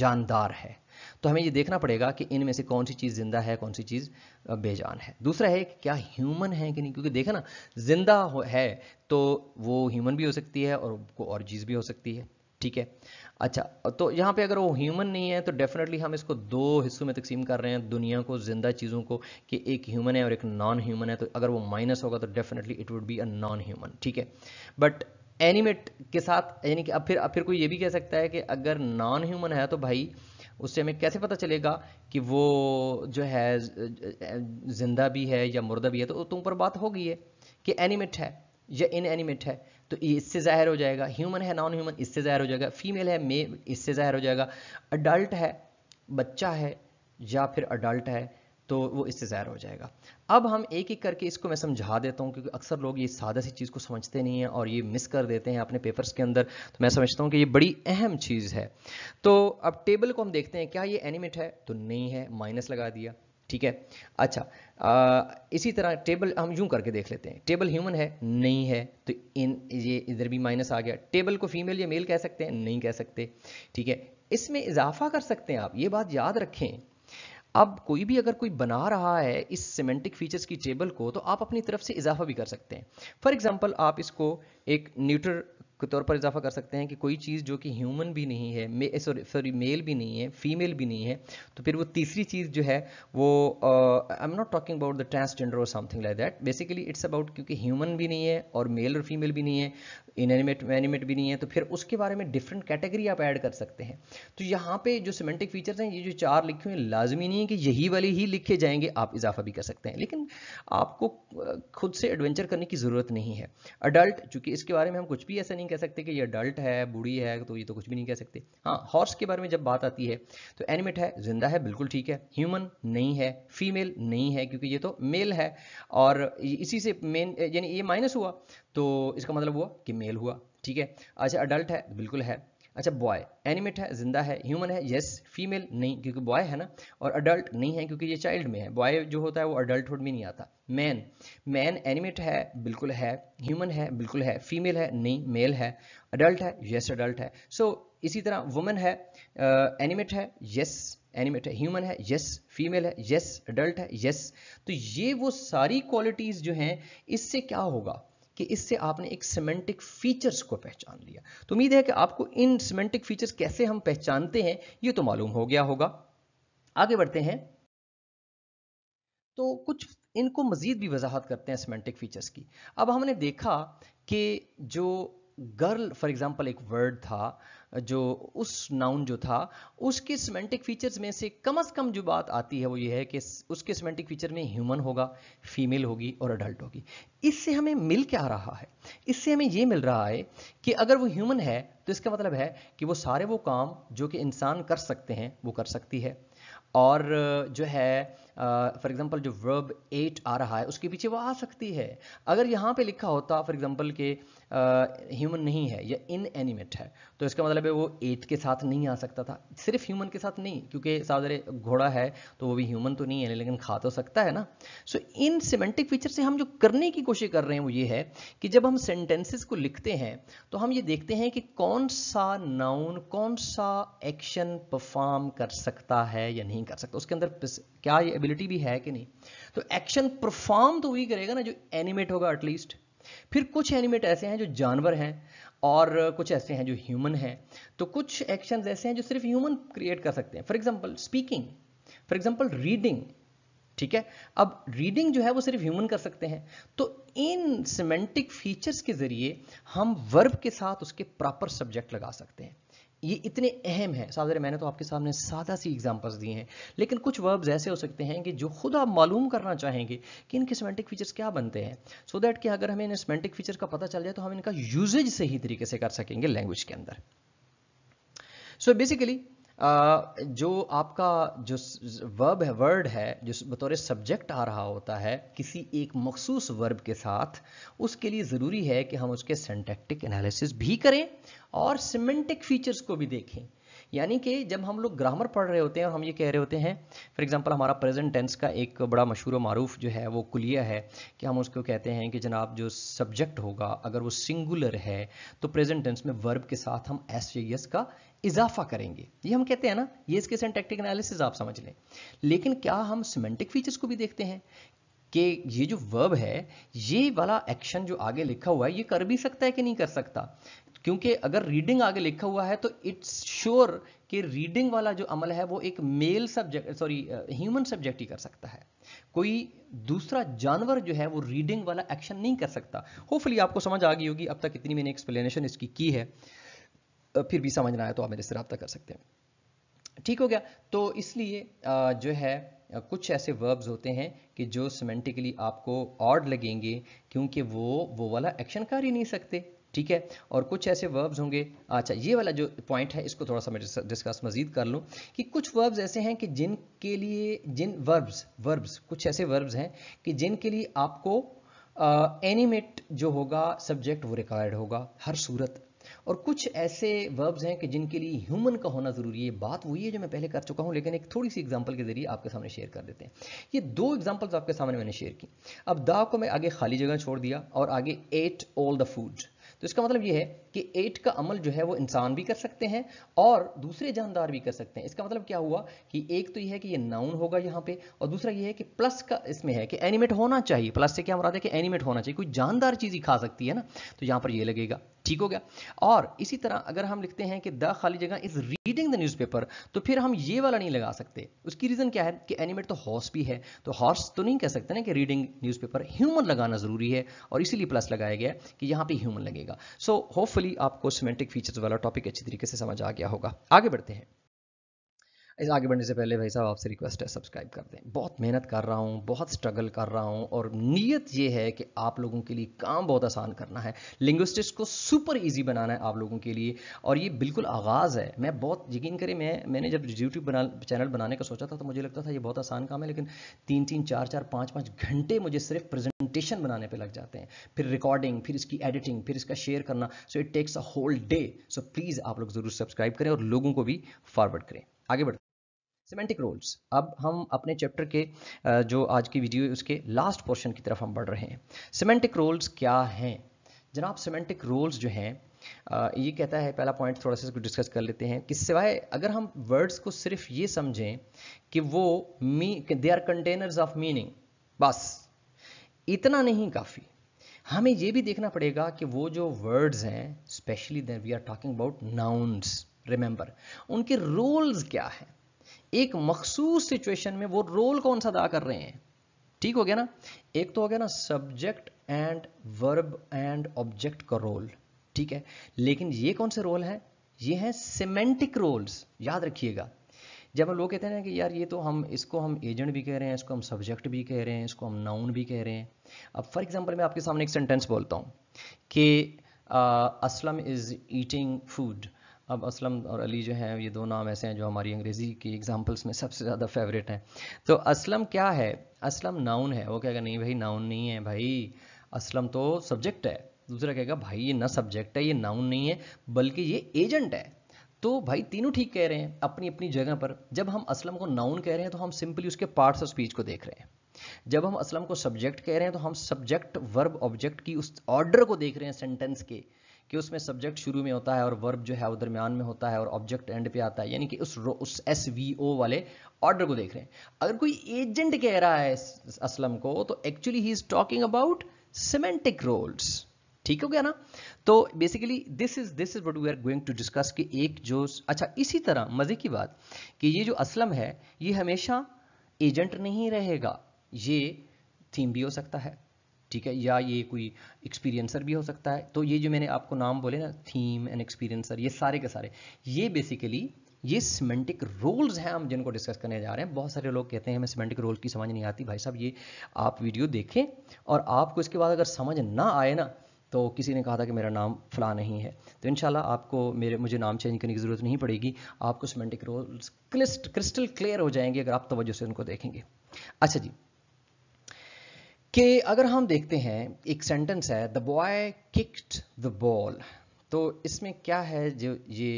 जानदार है तो हमें ये देखना पड़ेगा कि इनमें से कौन सी चीज़ जिंदा है कौन सी चीज़ बेजान है दूसरा है कि क्या ह्यूमन है कि नहीं क्योंकि देखा ना जिंदा है तो वो ह्यूमन भी हो सकती है और और चीज़ भी हो सकती है ठीक है अच्छा तो यहाँ पे अगर वो ह्यूमन नहीं है तो डेफिनेटली हम इसको दो हिस्सों में तकसीम कर रहे हैं दुनिया को जिंदा चीज़ों को कि एक ह्यूमन है और एक नॉन ह्यूमन है तो अगर वो माइनस होगा तो definitely it would be a non human ठीक है बट एनिमेट के साथ यानी कि अब फिर अब फिर कोई ये भी कह सकता है कि अगर नॉन ह्यूमन है तो भाई उससे हमें कैसे पता चलेगा कि वो जो है जिंदा भी है या मुर्दा भी है तो तुम पर बात हो गई है कि एनिमेट है या इन एनिमेट है तो इससे ज़ाहिर हो जाएगा ह्यूमन है नॉन ह्यूमन इससे ज़ाहिर हो जाएगा फीमेल है मेल इससे ज़ाहिर हो जाएगा अडल्ट है बच्चा है या फिर अडल्ट है तो वो इससे ज़ाहिर हो जाएगा अब हम एक एक करके इसको मैं समझा देता हूँ क्योंकि अक्सर लोग ये सादा सी चीज़ को समझते नहीं हैं और ये मिस कर देते हैं अपने पेपर्स के अंदर तो मैं समझता हूँ कि ये बड़ी अहम चीज़ है तो अब टेबल को हम देखते हैं क्या ये एनिमेट है तो नहीं है माइनस लगा दिया ठीक है अच्छा आ, इसी तरह टेबल हम यूं करके देख लेते हैं टेबल ह्यूमन है नहीं है तो इन ये इधर भी माइनस आ गया टेबल को फीमेल या मेल कह सकते हैं नहीं कह सकते ठीक है इसमें इजाफा कर सकते हैं आप ये बात याद रखें अब कोई भी अगर कोई बना रहा है इस सीमेंटिक फीचर्स की टेबल को तो आप अपनी तरफ से इजाफा भी कर सकते हैं फॉर एग्जाम्पल आप इसको एक न्यूटर के तौर पर इजाफा कर सकते हैं कि कोई चीज़ जो कि ह्यूमन भी नहीं है मे सॉरी सॉरी मेल भी नहीं है फीमेल भी नहीं है तो फिर वो तीसरी चीज़ जो है वो I am not talking about the transgender और something like that basically it's about क्योंकि ह्यूमन भी नहीं है और मेल और फीमेल भी नहीं है इनएनिमेट एनिमेट भी नहीं है तो फिर उसके बारे में डिफरेंट कैटेगरी आप ऐड कर सकते हैं तो यहाँ पे जो सिमेंटिक फीचर्स हैं ये जो चार लिखे हुए हैं लाजमी नहीं है कि यही वाले ही लिखे जाएंगे आप इजाफा भी कर सकते हैं लेकिन आपको खुद से एडवेंचर करने की ज़रूरत नहीं है अडल्ट चूंकि इसके बारे में हम कुछ भी ऐसा नहीं कह सकते कि ये अडल्ट है बूढ़ी है तो ये तो कुछ भी नहीं कह सकते हाँ हॉर्स के बारे में जब बात आती है तो एनिमेट है जिंदा है बिल्कुल ठीक है ह्यूमन नहीं है फीमेल नहीं है क्योंकि ये तो मेल है और इसी से मेन यानी ये माइनस हुआ तो इसका मतलब हुआ कि मेल हुआ ठीक है अच्छा अडल्ट है बिल्कुल है अच्छा बॉय एनिमेट है जिंदा है ह्यूमन है येस फीमेल नहीं क्योंकि बॉय है ना और अडल्ट नहीं है क्योंकि ये चाइल्ड में है बॉय जो होता है वो अडल्टुड में नहीं आता मैन मैन एनिमेट है बिल्कुल है ह्यूमन है बिल्कुल है फीमेल है नहीं मेल है अडल्ट है येस अडल्ट है सो so, इसी तरह वुमन है एनिमेट uh, है येस एनिमेट है ह्यूमन है येस फीमेल है येस अडल्ट है येस तो ये वो सारी क्वालिटीज़ जो हैं इससे क्या होगा कि इससे आपने एक सीमेंटिक फीचर्स को पहचान लिया तो उम्मीद है कि आपको इन सीमेंटिक फीचर्स कैसे हम पहचानते हैं ये तो मालूम हो गया होगा आगे बढ़ते हैं तो कुछ इनको मज़ीद भी वजाहत करते हैं सीमेंटिक फीचर्स की अब हमने देखा कि जो गर्ल फॉर एग्जाम्पल एक वर्ड था जो उस नाउन जो था उसके सिमेंटिक फीचर्स में से कम अज कम जो बात आती है वो ये है कि उसके सिमेंटिक फीचर में ह्यूमन होगा फीमेल होगी और अडल्ट होगी इससे हमें मिल क्या रहा है इससे हमें ये मिल रहा है कि अगर वो ह्यूमन है तो इसका मतलब है कि वो सारे वो काम जो कि इंसान कर सकते हैं वो कर सकती है और जो है फॉर एग्ज़ाम्पल जो वर्ब एट आ रहा है उसके पीछे वो आ सकती है अगर यहाँ पे लिखा होता फॉर एग्ज़ाम्पल के ह्यूमन नहीं है या इन एनिमेट है तो इसका मतलब है वो एथ के साथ नहीं आ सकता था सिर्फ ह्यूमन के साथ नहीं क्योंकि साधारे घोड़ा है तो वो भी ह्यूमन तो नहीं है लेकिन खा तो सकता है ना सो so, इन सिमेंटिक फीचर से हम जो करने की कोशिश कर रहे हैं वो ये है कि जब हम सेंटेंसेस को लिखते हैं तो हम ये देखते हैं कि कौन सा नाउन कौन सा एक्शन परफॉर्म कर सकता है या नहीं कर सकता उसके अंदर क्या ये एबिलिटी भी है कि नहीं तो एक्शन परफॉर्म तो वही करेगा ना जो एनिमेट होगा एटलीस्ट फिर कुछ एनिमेट ऐसे हैं जो जानवर हैं और कुछ ऐसे हैं जो ह्यूमन हैं तो कुछ एक्शन ऐसे हैं जो सिर्फ ह्यूमन क्रिएट कर सकते हैं for example speaking for example reading ठीक है अब रीडिंग जो है वो सिर्फ ह्यूमन कर सकते हैं तो इन सिमेंटिक फीचर्स के जरिए हम वर्ब के साथ उसके प्रॉपर सब्जेक्ट लगा सकते हैं ये इतने अहम हैं सादर मैंने तो आपके सामने सादा सी एग्जांपल्स दिए हैं लेकिन कुछ वर्ब्स ऐसे हो सकते हैं कि जो खुद आप मालूम करना चाहेंगे कि इनके सिमेंटिक फीचर्स क्या बनते हैं सो so दैट कि अगर हमें इन सिमेंटिक फीचर का पता चल जाए तो हम इनका यूजेज सही तरीके से कर सकेंगे लैंग्वेज के अंदर सो बेसिकली जो आपका जो वर्ब है वर्ड है जो बतौर सब्जेक्ट आ रहा होता है किसी एक मखसूस वर्ब के साथ उसके लिए ज़रूरी है कि हम उसके सेंटेक्टिक एनालिसिस भी करें और सिमेंटिक फीचर्स को भी देखें यानी कि जब हम लोग ग्रामर पढ़ रहे होते हैं और हम ये कह रहे होते हैं फॉर एग्जांपल हमारा प्रेजेंट टेंस का एक बड़ा मशहूर मरूफ जो है वो कुलिया है कि हम उसको कहते हैं कि जनाब जो सब्जेक्ट होगा अगर वो सिंगुलर है तो प्रेजेंट टेंस में वर्ब के साथ हम एस का इजाफा करेंगे ये हम कहते हैं ना ये इसके सेंटेक्टिक एनालिसिस आप समझ लें लेकिन क्या हम सिमेंटिक फीचर्स को भी देखते हैं कि ये जो वर्ब है ये वाला एक्शन जो आगे लिखा हुआ है ये कर भी सकता है कि नहीं कर सकता क्योंकि अगर रीडिंग आगे लिखा हुआ है तो इट्स श्योर कि रीडिंग वाला जो अमल है वो एक male subject sorry human subject ही कर सकता है कोई दूसरा जानवर जो है वो रीडिंग वाला एक्शन नहीं कर सकता होपफुली आपको समझ आ गई होगी अब तक इतनी मैंने एक्सप्लेनेशन इसकी की है फिर भी समझ ना आया तो आप मेरे से रब्ता कर सकते हैं ठीक हो गया तो इसलिए जो है कुछ ऐसे वर्ब्स होते हैं कि जो सिमेंटिकली आपको ऑड लगेंगे क्योंकि वो वो वाला एक्शन कर ही नहीं सकते ठीक है और कुछ ऐसे वर्ब्स होंगे अच्छा ये वाला जो पॉइंट है इसको थोड़ा सा मैं डिस्कस मजीद कर लूँ कि कुछ वर्ब्स ऐसे हैं कि जिनके लिए जिन वर्ब्स वर्ब्स कुछ ऐसे वर्ब्स हैं कि जिनके लिए आपको एनिमेट uh, जो होगा सब्जेक्ट वो रिक्वायर्ड होगा हर सूरत और कुछ ऐसे वर्ब्स हैं कि जिनके लिए ह्यूमन का होना ज़रूरी है बात वही है जो मैं पहले कर चुका हूं लेकिन एक थोड़ी सी एग्जाम्पल के जरिए आपके सामने शेयर कर देते हैं ये दो एग्जांपल्स आपके सामने मैंने शेयर की अब दा को मैं आगे खाली जगह छोड़ दिया और आगे एट ऑल द फूड तो इसका मतलब यह है कि एट का अमल जो है वो इंसान भी कर सकते हैं और दूसरे जानदार भी कर सकते हैं इसका मतलब क्या हुआ कि एक तो यह है कि ये नाउन होगा यहाँ पे और दूसरा यह है कि प्लस का इसमें है कि एनिमेट होना चाहिए प्लस से क्या मुराद है कि एनिमेट होना चाहिए कोई जानदार चीज़ ही खा सकती है ना तो यहाँ पर यह लगेगा ठीक हो गया और इसी तरह अगर हम लिखते हैं कि द खाली जगह इज रीडिंग द न्यूज़पेपर तो फिर हम ये वाला नहीं लगा सकते उसकी रीज़न क्या है कि एनिमेट तो हॉर्स भी है तो हॉर्स तो नहीं कह सकते ना कि रीडिंग न्यूज़पेपर ह्यूमन लगाना ज़रूरी है और इसीलिए प्लस लगाया गया कि यहां पे ह्यूमन लगेगा सो so, होपफुली आपको सिमेंटिक फीचर्स वाला टॉपिक अच्छी तरीके से समझ आ गया होगा आगे बढ़ते हैं इस आगे बढ़ने से पहले भाई साहब आपसे रिक्वेस्ट है सब्सक्राइब कर दें बहुत मेहनत कर रहा हूँ बहुत स्ट्रगल कर रहा हूँ और नीयत ये है कि आप लोगों के लिए काम बहुत आसान करना है लिंग्विस्टिक्स को सुपर ईजी बनाना है आप लोगों के लिए और ये बिल्कुल आगाज़ है मैं बहुत यकीन करें मैं मैंने जब यूट्यूब बना चैनल बनाने का सोचा था तो मुझे लगता था ये बहुत आसान काम है लेकिन तीन तीन चार चार पाँच पाँच घंटे मुझे सिर्फ प्रेजेंटेशन बनाने पर लग जाते हैं फिर रिकॉर्डिंग फिर इसकी एडिटिंग फिर इसका शेयर करना so it takes a whole day so please आप लोग ज़रूर सब्सक्राइब करें और लोगों को भी फॉरवर्ड करें आगे बढ़ते सिमेंटिक रोल्स अब हम अपने चैप्टर के जो आज की वीडियो है उसके लास्ट पोर्शन की तरफ हम बढ़ रहे हैं सिमेंटिक रोल्स क्या हैं जनाब सिमेंटिक रोल्स जो हैं ये कहता है पहला पॉइंट थोड़ा सा इसको डिस्कस कर लेते हैं कि सिवाय अगर हम वर्ड्स को सिर्फ ये समझें कि वो मी they are containers of meaning बस इतना नहीं काफ़ी हमें ये भी देखना पड़ेगा कि वो जो वर्ड्स हैं specially then we are talking about nouns remember उनके रोल्स क्या है एक मखसूस सिचुएशन में वो रोल कौन सा अदा कर रहे हैं ठीक हो गया ना एक तो हो गया ना subject and verb and object का रोल ठीक है लेकिन ये कौन से रोल है ये है सिमेंटिक रोल्स याद रखिएगा जब हम लोग कहते हैं ना कि यार ये तो हम इसको हम एजेंट भी कह रहे हैं इसको हम सब्जेक्ट भी कह रहे हैं इसको हम नाउन भी कह रहे हैं अब फॉर एग्जांपल मैं आपके सामने एक सेंटेंस बोलता हूँ कि असलम इज़ ईटिंग फूड अब असलम और अली जो हैं ये दो नाम ऐसे हैं जो हमारी अंग्रेज़ी की एग्जांपल्स में सबसे ज़्यादा फेवरेट हैं तो असलम क्या है असलम नाउन है वो कहेगा नहीं भाई नाउन नहीं है भाई असलम तो सब्जेक्ट है दूसरा कहेगा भाई ये ना सब्जेक्ट है ये नाउन नहीं है बल्कि ये एजेंट है तो भाई तीनों ठीक कह रहे हैं अपनी अपनी जगह पर जब हम असलम को नाउन कह रहे हैं तो हम सिंपली उसके पार्ट्स ऑफ स्पीच को देख रहे हैं जब हम असलम को सब्जेक्ट कह रहे हैं तो हम सब्जेक्ट वर्ब ऑब्जेक्ट की उस ऑर्डर को देख रहे हैं सेंटेंस के कि उसमें सब्जेक्ट शुरू में होता है और वर्ब जो है वो दरमियान में होता है और ऑब्जेक्ट एंड पे आता है यानी कि उस उस एस वी ओ वाले ऑर्डर को देख रहे हैं अगर कोई एजेंट कह रहा है असलम को तो actually he is talking about semantic roles ठीक हो गया ना तो basically this is this is what we are going to discuss कि एक जो अच्छा इसी तरह मज़े की बात कि ये जो असलम है ये हमेशा एजेंट नहीं रहेगा ये थीम भी हो सकता है ठीक है या ये कोई एक्सपीरियंसर भी हो सकता है तो ये जो मैंने आपको नाम बोले ना थीम एंड एक्सपीरियंसर ये सारे के सारे ये बेसिकली ये सिमेंटिक रोल्स हैं हम जिनको डिस्कस करने जा रहे हैं बहुत सारे लोग कहते हैं हमें सिमेंटिक रोल की समझ नहीं आती भाई साहब ये आप वीडियो देखें और आपको इसके बाद अगर समझ ना आए ना तो किसी ने कहा था कि मेरा नाम फला नहीं है तो इन आपको मेरे मुझे नाम चेंज करने की ज़रूरत नहीं पड़ेगी आपको सिमेंटिक रोल्स क्लिस्ट क्रिस्टल क्लियर हो जाएंगे अगर आप तवज्जो से उनको देखेंगे अच्छा जी कि अगर हम देखते हैं एक सेंटेंस है the boy kicked the ball तो इसमें क्या है जो ये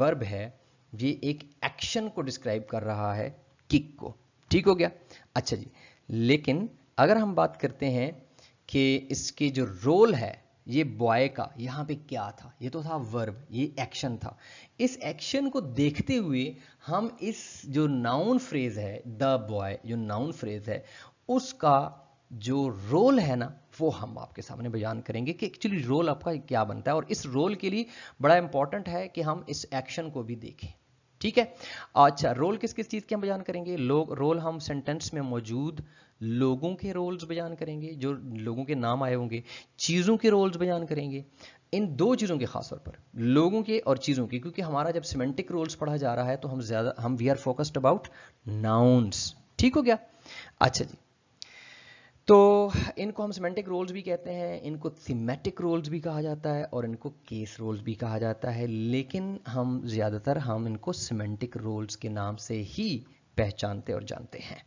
वर्ब है ये एक एक्शन को डिस्क्राइब कर रहा है किक को ठीक हो गया अच्छा जी लेकिन अगर हम बात करते हैं कि इसके जो रोल है ये बॉय का यहाँ पे क्या था ये तो था वर्ब ये एक्शन था इस एक्शन को देखते हुए हम इस जो नाउन फ्रेज है द बॉय जो नाउन फ्रेज है उसका जो रोल है ना वो हम आपके सामने बयान करेंगे कि एक्चुअली रोल आपका क्या बनता है और इस रोल के लिए बड़ा इंपॉर्टेंट है कि हम इस एक्शन को भी देखें ठीक है अच्छा रोल किस किस चीज़ के हम बयान करेंगे लोग रोल हम सेंटेंस में मौजूद लोगों के रोल्स बयान करेंगे जो लोगों के नाम आए होंगे चीज़ों के रोल्स बयान करेंगे इन दो चीज़ों के खासतौर पर लोगों के और चीज़ों के क्योंकि हमारा जब सिमेंटिक रोल्स पढ़ा जा रहा है तो हम ज़्यादा हम we are focused about nouns ठीक हो गया अच्छा जी तो इनको हम सिमेंटिक रोल्स भी कहते हैं इनको थीमेटिक रोल्स भी कहा जाता है और इनको केस रोल्स भी कहा जाता है लेकिन हम ज़्यादातर हम इनको सिमेंटिक रोल्स के नाम से ही पहचानते और जानते हैं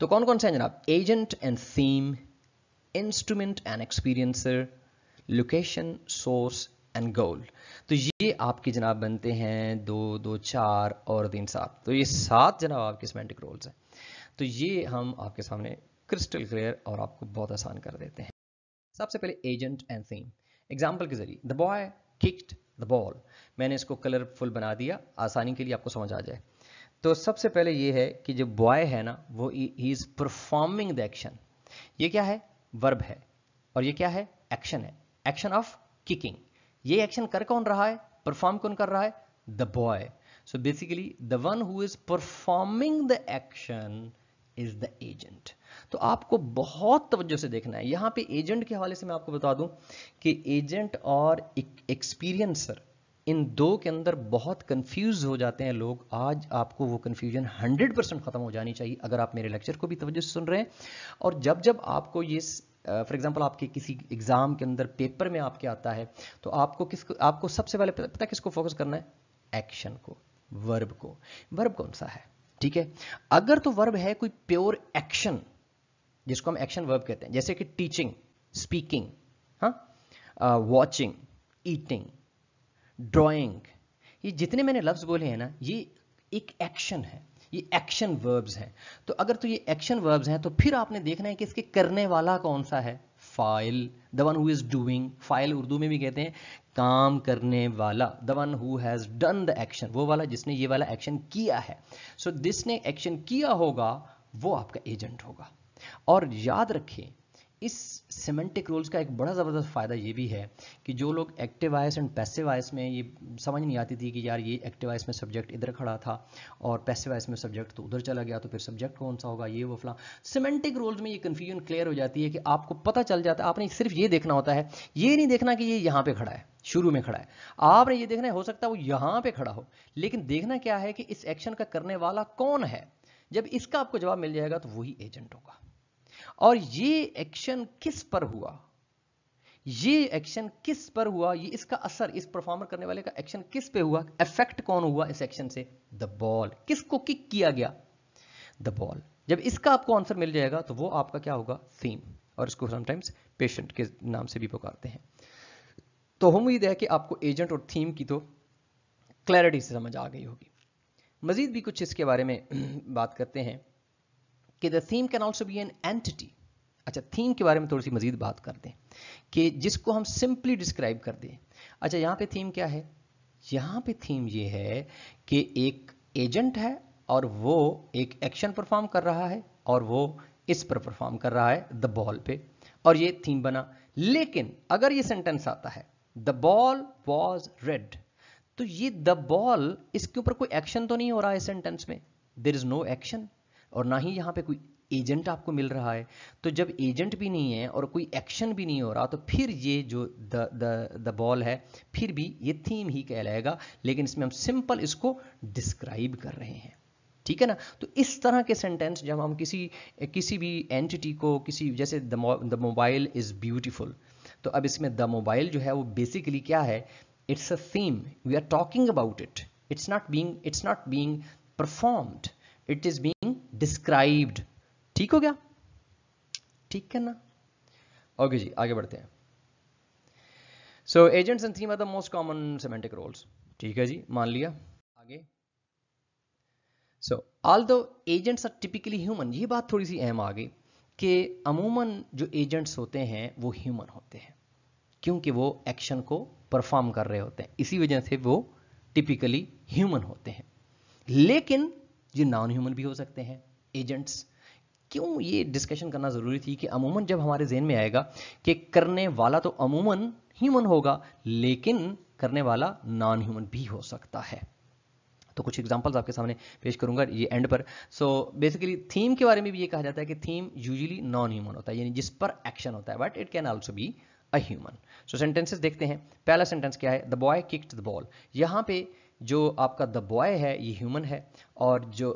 तो कौन कौन से हैं जनाब agent and theme instrument and experiencer location source and goal तो ये आपके जनाब बनते हैं दो दो चार और तीन सात तो ये सात जनाब आपके सिमेंटिक रोल्स हैं तो ये हम आपके सामने क्रिस्टल क्लियर और आपको बहुत आसान कर देते हैं सबसे पहले एजेंट एंड थीम एग्जाम्पल के जरिए the boy kicked the ball मैंने इसको कलरफुल बना दिया आसानी के लिए आपको समझ आ जाए तो सबसे पहले ये है कि जो बॉय है ना वो he is performing the action ये क्या है वर्ब है और ये क्या है एक्शन है एक्शन ऑफ किकिंग ये एक्शन कर कौन रहा है परफॉर्म कौन कर रहा है the boy so basically the one who is performing the action is the agent तो आपको बहुत तवज्जो से देखना है यहाँ पे एजेंट के हवाले से मैं आपको बता दूं कि एजेंट और एक्सपीरियंसर इन दो के अंदर बहुत कंफ्यूज हो जाते हैं लोग आज आपको वो कंफ्यूजन 100 परसेंट खत्म हो जानी चाहिए अगर आप मेरे लेक्चर को भी तवज्जो से सुन रहे हैं और जब जब आपको ये फॉर एग्जांपल आपके किसी एग्जाम के अंदर पेपर में आपके आता है तो आपको किस आपको सबसे पहले पता किसको फोकस करना है एक्शन को वर्ब को वर्ब कौन सा है ठीक है अगर तो वर्ब है कोई प्योर एक्शन जिसको हम एक्शन वर्ब कहते हैं जैसे कि teaching speaking watching eating drawing ये जितने मैंने लफ्ज़ बोले हैं ना ये एक एक्शन है ये एक्शन वर्ब्स हैं तो अगर तो ये एक्शन वर्ब्स हैं तो फिर आपने देखना है कि इसके करने वाला कौन सा है फाइल the one who is doing फाइल उर्दू में भी कहते हैं काम करने वाला the one who has done the action वो वाला जिसने ये वाला एक्शन किया है सो so, जिसने एक्शन किया होगा वो आपका एजेंट होगा और याद रखें इस सिमेंटिक रूल्स का एक बड़ा ज़बरदस्त फ़ायदा ये भी है कि जो लोग एक्टिव आयस एंड पैसिव आइस में ये समझ नहीं आती थी कि यार ये एक्टिव आयस में सब्जेक्ट इधर खड़ा था और पैसिव आइस में सब्जेक्ट तो उधर चला गया तो फिर सब्जेक्ट कौन सा होगा ये वो फला सिमेंटिक रूल्स में ये कन्फ्यूजन क्लियर हो जाती है कि आपको पता चल जाता है आपने सिर्फ ये देखना होता है ये नहीं देखना कि ये यहाँ पर खड़ा है शुरू में खड़ा है आपने ये देखना है हो सकता है वो यहाँ पर खड़ा हो लेकिन देखना क्या है कि इस एक्शन का करने वाला कौन है जब इसका आपको जवाब मिल जाएगा तो वही एजेंट होगा और ये एक्शन किस पर हुआ ये एक्शन किस पर हुआ ये इसका असर इस परफॉर्मर करने वाले का एक्शन किस पे हुआ इफेक्ट कौन हुआ इस एक्शन से द बॉल किसको किक किया गया द बॉल जब इसका आपको आंसर मिल जाएगा तो वो आपका क्या होगा थीम और इसको समटाइम्स पेशेंट के नाम से भी पुकारते हैं तो उम्मीद है कि आपको एजेंट और थीम की तो क्लैरिटी से समझ आ गई होगी मजीद भी कुछ इसके बारे में बात करते हैं कि the theme can also be an entity अच्छा थीम के बारे में थोड़ी सी मजीद बात कर दें कि जिसको हम सिंपली डिस्क्राइब कर दें अच्छा यहाँ पे थीम क्या है यहाँ पे थीम ये है कि एक एजेंट है और वो एक एक्शन परफॉर्म कर रहा है और वो इस पर परफॉर्म कर रहा है द बॉल पे और ये थीम बना लेकिन अगर ये सेंटेंस आता है द बॉल वॉज रेड तो ये द बॉल इसके ऊपर कोई एक्शन तो नहीं हो रहा है सेंटेंस में देर इज नो एक्शन और ना ही यहां पे कोई एजेंट आपको मिल रहा है तो जब एजेंट भी नहीं है और कोई एक्शन भी नहीं हो रहा तो फिर ये जो द द द बॉल है फिर भी ये थीम ही कहलाएगा लेकिन इसमें हम सिंपल इसको डिस्क्राइब कर रहे हैं ठीक है ना तो इस तरह के सेंटेंस जब हम किसी किसी भी एंटिटी को किसी जैसे द मोबाइल इज़ ब्यूटीफुल तो अब इसमें द मोबाइल जो है वो बेसिकली क्या है it's a theme we are talking about it it's not being it's not being performed it is being described ठीक हो गया ठीक है ना ओके जी आगे बढ़ते हैं so agents and theme are the most common semantic roles ठीक है जी मान लिया आगे so although agents are typically human ये बात थोड़ी सी अहम आ गई कि अमूमन जो एजेंट्स होते हैं वो ह्यूमन होते हैं क्योंकि वो एक्शन को परफॉर्म कर रहे होते हैं इसी वजह से वो टिपिकली ह्यूमन होते हैं लेकिन ये नॉन ह्यूमन भी हो सकते हैं एजेंट्स क्यों ये डिस्कशन करना ज़रूरी थी कि अमूमन जब हमारे जेन में आएगा कि करने वाला तो अमूमन ह्यूमन होगा लेकिन करने वाला नॉन ह्यूमन भी हो सकता है तो कुछ एग्जांपल्स आपके सामने पेश करूंगा ये एंड पर सो बेसिकली थीम के बारे में भी ये कहा जाता है कि थीम यूजुअली नॉन ह्यूमन होता है यानी जिस पर एक्शन होता है but it can also be a human so sentences देखते हैं पहला सेंटेंस क्या है the boy kicked the ball यहाँ पे जो आपका द बॉय है ये ह्यूमन है और जो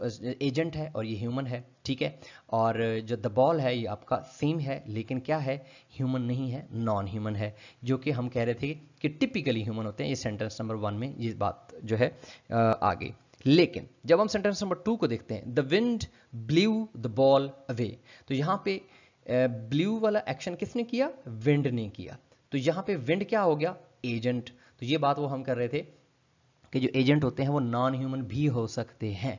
एजेंट है और ये ह्यूमन है ठीक है और जो द बॉल है ये आपका सेम है लेकिन क्या है ह्यूमन नहीं है नॉन ह्यूमन है जो कि हम कह रहे थे कि टिपिकली ह्यूमन होते हैं ये सेंटेंस नंबर वन में ये बात जो है आ गई लेकिन जब हम सेंटेंस नंबर टू को देखते हैं the wind blew the ball away तो यहाँ पे ब्लू वाला एक्शन किसने किया विंड ने किया तो यहां पे विंड क्या हो गया एजेंट तो ये बात वो हम कर रहे थे कि जो एजेंट होते हैं वो नॉन ह्यूमन भी हो सकते हैं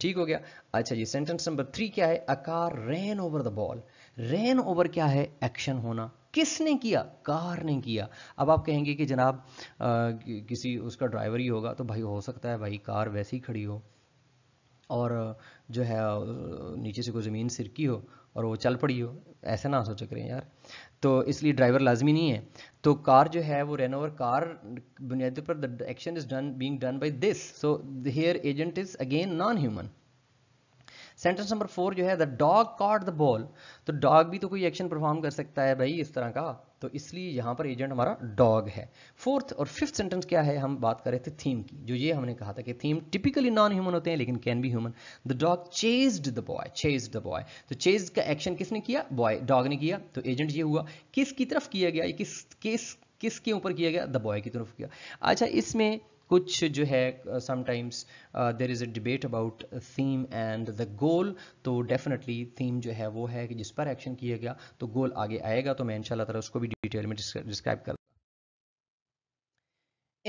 ठीक हो गया अच्छा जी सेंटेंस नंबर थ्री क्या है a car ran over the ball ran over क्या है एक्शन होना किसने किया कार ने किया अब आप कहेंगे कि जनाब आ, किसी उसका ड्राइवर ही होगा तो भाई हो सकता है भाई कार वैसी खड़ी हो और जो है नीचे से कोई ज़मीन सिरकी हो और वो चल पड़ी हो ऐसा ना रहे करें यार तो इसलिए ड्राइवर लाजमी नहीं है तो कार जो है वो रेनोवर कार बुनियादी पर the action is done being done by this so here agent is again non human sentence number four जो है the dog caught the ball तो डॉग भी तो कोई एक्शन परफॉर्म कर सकता है भाई इस तरह का तो इसलिए यहाँ पर एजेंट हमारा डॉग है फोर्थ और फिफ्थ सेंटेंस क्या है हम बात कर रहे थे थीम की जो ये हमने कहा था कि थीम टिपिकली नॉन ह्यूमन होते हैं लेकिन can be human the dog chased the boy chased the boy तो चेज का एक्शन किसने किया बॉय डॉग ने किया तो एजेंट ये हुआ किस की तरफ किया गया किस किस किसके ऊपर किया गया द बॉय की तरफ किया अच्छा इसमें कुछ जो है sometimes there is a debate about theme and the goal so definitely theme जो है वो है कि जिस पर एक्शन किया गया तो गोल आगे आएगा तो मैं इनशाला तरह उसको भी डिटेल में डिस्क्राइब कर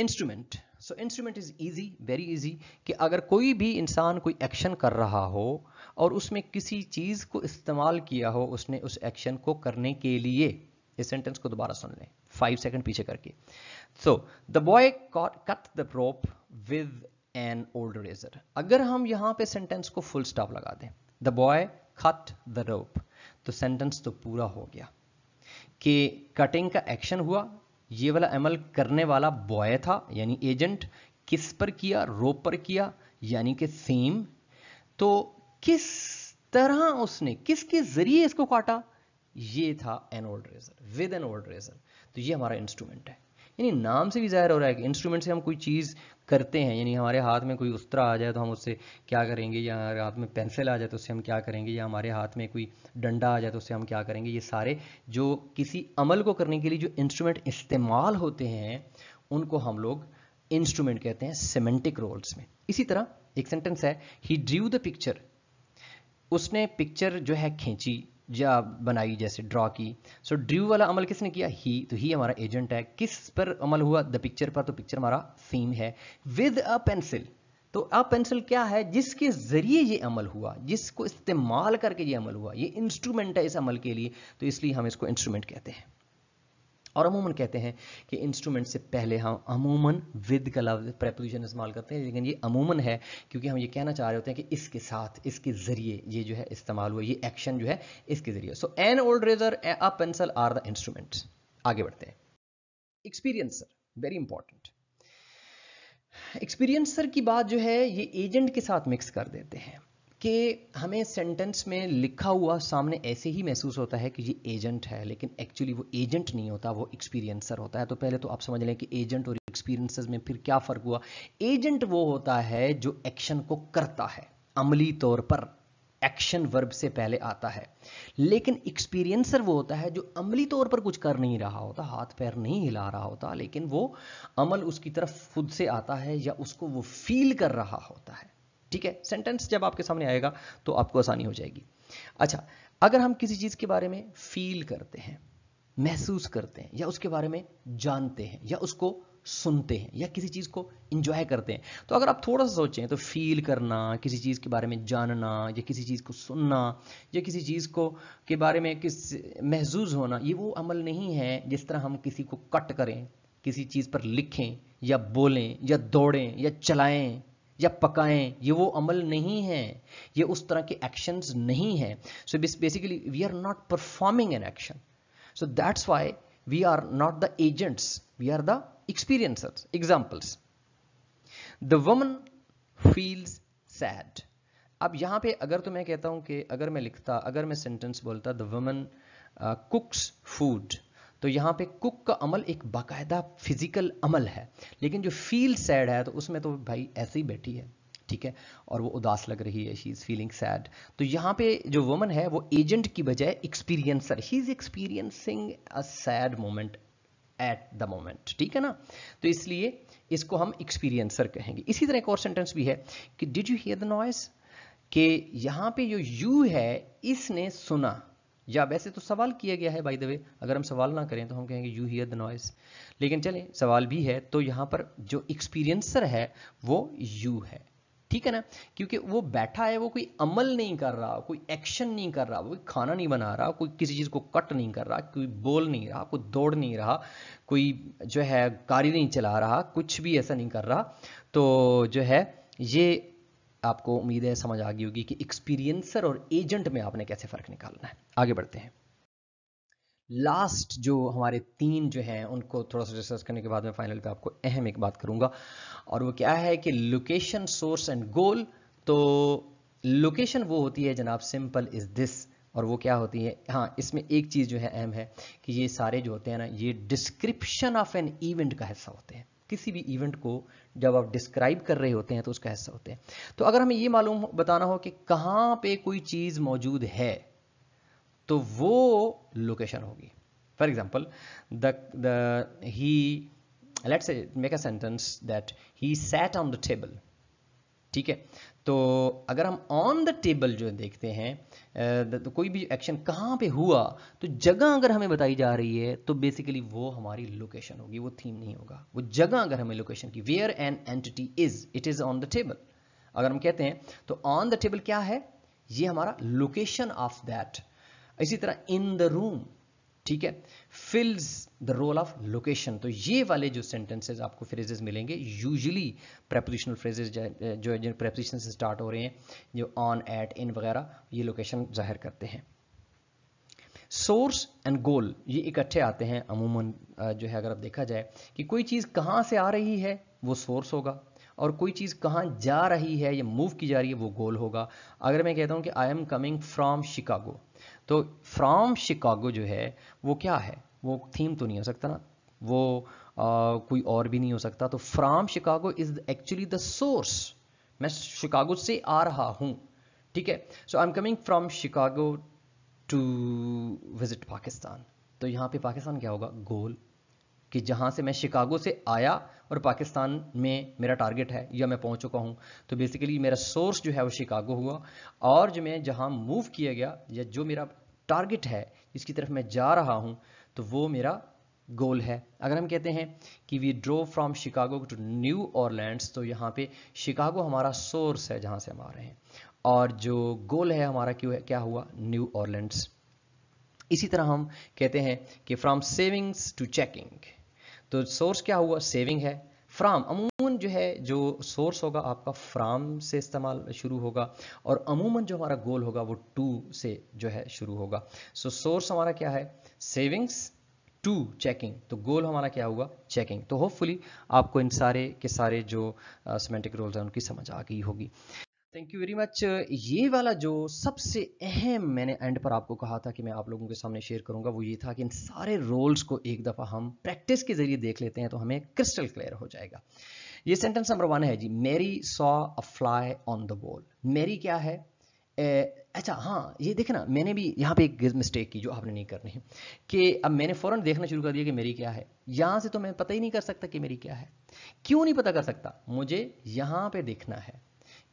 instrument so instrument is easy very easy कि अगर कोई भी इंसान कोई एक्शन कर रहा हो और उसमें किसी चीज़ को इस्तेमाल किया हो उसने उस एक्शन को करने के लिए इस सेंटेंस को दोबारा सुन लें फाइव सेकंड पीछे करके so the boy cut the rope with an old razor अगर हम यहां पे सेंटेंस को फुल स्टॉप लगा दें the boy cut the rope तो सेंटेंस तो पूरा हो गया कि कटिंग का एक्शन हुआ ये वाला अमल करने वाला बॉय था यानी एजेंट किस पर किया रोप पर किया यानी कि सेम तो किस तरह उसने किसके जरिए इसको काटा ये था an old razor with an old razor तो ये हमारा इंस्ट्रूमेंट है यानी नाम से भी जाहिर हो रहा है कि इंस्ट्रूमेंट से हम कोई चीज़ करते हैं यानी हमारे हाथ में कोई उस्तरा आ जाए तो हम उससे क्या करेंगे या हमारे हाथ में पेंसिल आ जाए तो उससे हम क्या करेंगे या हमारे हाथ में कोई डंडा आ जाए तो उससे हम क्या करेंगे ये सारे जो किसी अमल को करने के लिए जो इंस्ट्रूमेंट इस्तेमाल होते हैं उनको हम लोग इंस्ट्रूमेंट कहते हैं सिमेंटिक रोल्स में इसी तरह एक सेंटेंस है ही ड्रीव द पिक्चर उसने पिक्चर जो है खींची या बनाई जैसे ड्रॉ की सो so, ड्रू वाला अमल किसने किया ही तो ही हमारा एजेंट है किस पर अमल हुआ द पिक्चर पर तो पिक्चर हमारा सीन है विद अ पेंसिल तो अ पेंसिल क्या है जिसके ज़रिए ये अमल हुआ जिसको इस्तेमाल करके ये अमल हुआ ये इंस्ट्रूमेंट है इस अमल के लिए तो इसलिए हम इसको इंस्ट्रूमेंट कहते हैं और अमूमन कहते हैं कि इंस्ट्रूमेंट से पहले हम अमूमन विद का लफ्ज प्रेपोजिशन इस्तेमाल करते हैं लेकिन ये अमूमन है क्योंकि हम ये कहना चाह रहे होते हैं कि इसके साथ इसके ज़रिए ये जो है इस्तेमाल हुआ ये एक्शन जो है इसके ज़रिए so an old razor a pencil are the instrument आगे बढ़ते हैं एक्सपीरियंसर वेरी इंपॉर्टेंट एक्सपीरियंसर की बात जो है ये एजेंट के साथ मिक्स कर देते हैं कि हमें सेंटेंस में लिखा हुआ सामने ऐसे ही महसूस होता है कि ये एजेंट है लेकिन एक्चुअली वो एजेंट नहीं होता वो एक्सपीरियंसर होता है तो पहले तो आप समझ लें कि एजेंट और एक्सपीरियंस में फिर क्या फ़र्क हुआ एजेंट वो होता है जो एक्शन को करता है अमली तौर पर एक्शन वर्ब से पहले आता है लेकिन एक्सपीरियंसर वो होता है जो अमली तौर पर कुछ कर नहीं रहा होता हाथ पैर नहीं हिला रहा होता लेकिन वो अमल उसकी तरफ खुद से आता है या उसको वो फील कर रहा होता है ठीक है सेंटेंस जब आपके सामने आएगा तो आपको आसानी हो जाएगी अच्छा अगर हम किसी चीज़ के बारे में फील करते हैं महसूस करते हैं या उसके बारे में जानते हैं या उसको सुनते हैं या किसी चीज़ को इंजॉय करते हैं तो अगर आप थोड़ा सा सोचें तो फील करना किसी चीज़ के बारे में जानना या किसी चीज़ को सुनना या किसी चीज़ को के बारे में किस महसूस होना ये वो अमल नहीं है जिस तरह हम किसी को कट करें किसी चीज़ पर लिखें या बोलें या दौड़ें या चलाएं या पकाएं ये वो अमल नहीं है ये उस तरह के एक्शंस नहीं है so basically we are not performing an action so that's why we are not the agents we are the experiencers examples the woman feels sad अब यहां पे अगर तो मैं कहता हूं कि अगर मैं लिखता अगर मैं सेंटेंस बोलता द वमन कुक्स फूड तो यहाँ पे कुक का अमल एक बाकायदा फिजिकल अमल है लेकिन जो फील सैड है तो उसमें तो भाई ऐसे ही बैठी है ठीक है और वो उदास लग रही है शी इज़ फीलिंग सैड तो यहाँ पे जो वुमन है वो एजेंट की बजाय experiencer he is experiencing a sad moment at the moment ठीक है ना तो इसलिए इसको हम एक्सपीरियंसर कहेंगे इसी तरह एक और सेंटेंस भी है कि did you hear the noise कि यहाँ पे जो यू है इसने सुना या वैसे तो सवाल किया गया है बाई द वे अगर हम सवाल ना करें तो हम कहेंगे यू हियर द नॉइस लेकिन चलें सवाल भी है तो यहाँ पर जो एक्सपीरियंसर है वो यू है ठीक है ना क्योंकि वो बैठा है वो कोई अमल नहीं कर रहा कोई एक्शन नहीं कर रहा कोई खाना नहीं बना रहा कोई किसी चीज़ को कट नहीं कर रहा कोई बोल नहीं रहा कोई दौड़ नहीं रहा कोई जो है गाड़ी नहीं चला रहा कुछ भी ऐसा नहीं कर रहा तो जो है ये आपको उम्मीद है समझ आ गई होगी कि एक्सपीरियंसर और एजेंट में आपने कैसे फ़र्क निकालना है आगे बढ़ते हैं लास्ट जो हमारे तीन जो हैं उनको थोड़ा सा डिस्कस करने के बाद मैं फाइनल पे आपको अहम एक बात करूंगा और वो क्या है कि लोकेशन सोर्स एंड गोल तो लोकेशन वो होती है जनाब सिंपल इज़ दिस और वो क्या होती है हाँ इसमें एक चीज़ जो है अहम है कि ये सारे जो होते हैं ना ये डिस्क्रिप्शन ऑफ एन इवेंट का हिस्सा होते हैं किसी भी इवेंट को जब आप डिस्क्राइब कर रहे होते हैं तो उसका हिस्सा होते हैं तो अगर हमें ये मालूम बताना हो कि कहाँ पे कोई चीज़ मौजूद है तो वो लोकेशन होगी for example the he let's make a sentence that he sat on the table ठीक है तो अगर हम ऑन द टेबल जो देखते हैं तो कोई भी एक्शन कहाँ पे हुआ तो जगह अगर हमें बताई जा रही है तो बेसिकली वो हमारी लोकेशन होगी वो थीम नहीं होगा वो जगह अगर हमें लोकेशन की where an entity is it is on the table अगर हम कहते हैं तो ऑन द टेबल क्या है ये हमारा लोकेशन ऑफ दैट इसी तरह इन द रूम ठीक है fills the role of location तो ये वाले जो सेंटेंसेज आपको फ्रेजेज मिलेंगे यूजली प्रेपोजिशनल फ्रेजेज जो जिन प्रेपोजिशन से स्टार्ट हो रहे हैं जो ऑन एट इन वगैरह ये लोकेशन जाहिर करते हैं सोर्स एंड गोल ये इकट्ठे आते हैं अमूमन जो है अगर आप देखा जाए कि कोई चीज़ कहाँ से आ रही है वो सोर्स होगा और कोई चीज़ कहाँ जा रही है या मूव की जा रही है वो गोल होगा अगर मैं कहता हूँ कि I am coming from Chicago तो फ्रॉम शिकागो जो है वो क्या है वो थीम तो नहीं हो सकता ना वो आ, कोई और भी नहीं हो सकता तो from Chicago is actually the source मैं शिकागो से आ रहा हूँ ठीक है so I am coming from Chicago to visit Pakistan तो यहाँ पे पाकिस्तान क्या होगा गोल कि जहाँ से मैं शिकागो से आया और पाकिस्तान में मेरा टारगेट है या मैं पहुँच चुका हूँ तो बेसिकली मेरा सोर्स जो है वो शिकागो हुआ और जो मैं जहाँ मूव किया गया या जो मेरा टारगेट है जिसकी तरफ मैं जा रहा हूँ तो वो मेरा गोल है अगर हम कहते हैं कि we drove from Chicago to New Orleans तो यहाँ पे शिकागो हमारा सोर्स है जहां से हम आ रहे हैं और जो गोल है हमारा क्यों है क्या हुआ न्यू ऑरलैंड इसी तरह हम कहते हैं कि फ्रॉम सेविंग्स टू चेकिंग तो सोर्स क्या हुआ सेविंग है फ्राम अमूमन जो है जो सोर्स होगा आपका फ्राम से इस्तेमाल शुरू होगा और अमूमन जो हमारा गोल होगा वो टू से जो है शुरू होगा सो so, सोर्स हमारा क्या है सेविंग्स टू चेकिंग तो गोल हमारा क्या हुआ चेकिंग तो होपफुली आपको इन सारे के सारे जो सीमेंटिक रोल्स हैं उनकी समझ आ गई होगी थैंक यू वेरी मच ये वाला जो सबसे अहम मैंने एंड पर आपको कहा था कि मैं आप लोगों के सामने शेयर करूंगा वो ये था कि इन सारे रोल्स को एक दफ़ा हम प्रैक्टिस के जरिए देख लेते हैं तो हमें क्रिस्टल क्लियर हो जाएगा ये सेंटेंस नंबर वन है जी Mary saw a fly on the wall Mary क्या है ए, अच्छा हाँ ये देखना मैंने भी यहाँ पे एक मिस्टेक की जो आपने नहीं करनी है कि अब मैंने फ़ौरन देखना शुरू कर दिया कि मेरी क्या है यहाँ से तो मैं पता ही नहीं कर सकता कि मेरी क्या है क्यों नहीं पता कर सकता मुझे यहाँ पे देखना है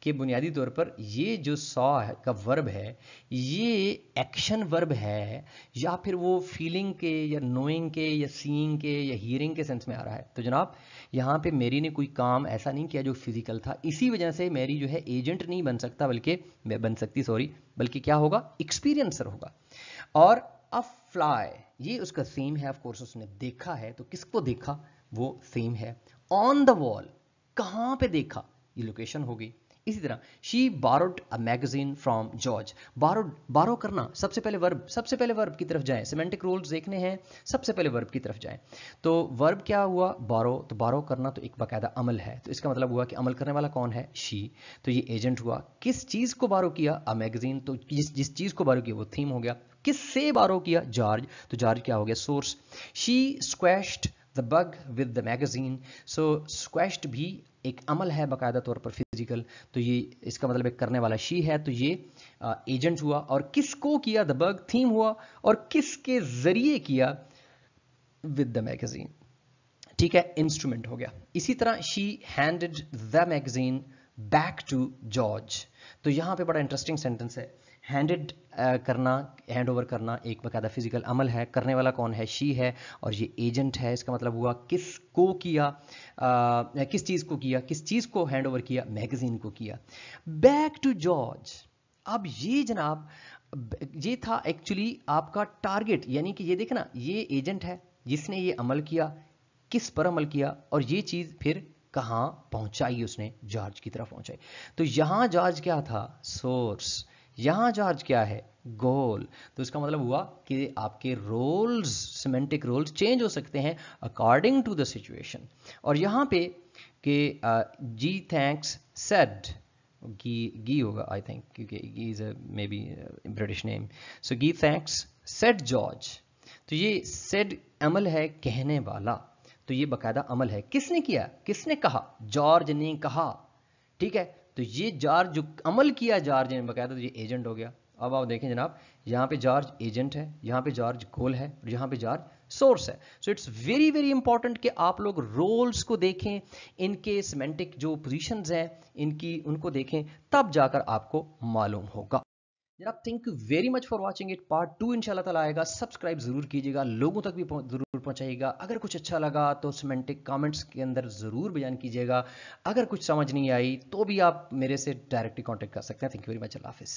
कि बुनियादी तौर पर ये जो सॉ का वर्ब है ये एक्शन वर्ब है या फिर वो फीलिंग के या नोइंग के या सीइंग के या हियरिंग के सेंस में आ रहा है तो जनाब यहाँ पे मेरी ने कोई काम ऐसा नहीं किया जो फिजिकल था इसी वजह से मेरी जो है एजेंट नहीं बन सकता बल्कि मैं बन सकती सॉरी बल्कि क्या होगा एक्सपीरियंसर होगा और अ फ्लाई ये उसका सेम है ऑफ कोर्स उसने देखा है तो किसको देखा वो सेम है ऑन द वॉल कहाँ पे देखा ये लोकेशन हो गई इसी तरह she borrowed a magazine from George borrow borrow करना सबसे पहले वर्ब सबसे पहले वर्ब की तरफ जाए सिमेंटिक रूल्स देखने हैं सबसे पहले वर्ब की तरफ जाए तो वर्ब क्या हुआ बारो तो बारो करना तो एक बाकायदा अमल है तो इसका मतलब हुआ कि अमल करने वाला कौन है शी तो ये एजेंट हुआ किस चीज़ को बारो किया अ मैगजीन तो जिस जिस चीज़ को बारो किया वो थीम हो गया किस से बारो किया जॉर्ज तो जॉर्ज क्या हो गया source she squashed the bug with the magazine so squashed भी एक अमल है बाकायदा तौर पर फिजिकल तो ये इसका मतलब एक करने वाला शी है तो ये एजेंट हुआ और किसको किया द बग थीम हुआ और किसके ज़रिए किया विद द मैगज़ीन ठीक है इंस्ट्रूमेंट हो गया इसी तरह she handed the magazine back to George तो यहां पे बड़ा इंटरेस्टिंग सेंटेंस है हैंडेड uh, करना हैंड ओवर करना एक बाकायदा फिजिकल अमल है करने वाला कौन है शी है और ये एजेंट है इसका मतलब हुआ किस को किया आ, uh, किस चीज़ को किया किस चीज़ को हैंड ओवर किया मैगजीन को किया बैक टू जॉर्ज अब ये जनाब ये था एक्चुअली आपका टारगेट यानी कि ये देखना ये एजेंट है जिसने ये अमल किया किस पर अमल किया और ये चीज़ फिर कहाँ पहुंचाई उसने जॉर्ज की तरफ पहुंचाई तो यहाँ जॉर्ज क्या था सोर्स यहाँ चार्ज क्या है गोल तो इसका मतलब हुआ कि आपके रोल्स सिमेंटिक रोल्स चेंज हो सकते हैं अकॉर्डिंग टू द सिचुएशन और यहाँ पे कि जी थैंक्स सेड गी गी होगा आई थिंक क्योंकि G is maybe British name so G thanks said George तो ये सेड अमल है कहने वाला तो ये बकायदा अमल है किसने किया किसने कहा जॉर्ज ने कहा ठीक है तो ये जार्ज जो अमल किया जार्ज ने बकाया तो ये एजेंट हो गया अब आप देखें जनाब यहाँ पे जार्ज एजेंट है यहाँ पे जार्ज गोल है और यहाँ पे जार्ज सोर्स है so it's very very important कि आप लोग रोल्स को देखें इनके सिमेंटिक जो पोजीशंस हैं इनकी उनको देखें तब जाकर आपको मालूम होगा जरा thank you very much for watching it part two शाला तला आएगा सब्सक्राइब जरूर कीजिएगा लोगों तक भी जरूर पहुंचाइएगा अगर कुछ अच्छा लगा तो सिमेंटिक कमेंट्स के अंदर ज़रूर बयान कीजिएगा अगर कुछ समझ नहीं आई तो भी आप मेरे से डायरेक्टली कॉन्टेक्ट कर सकते हैं थैंक यू वेरी मच अल्लाह हाफिज़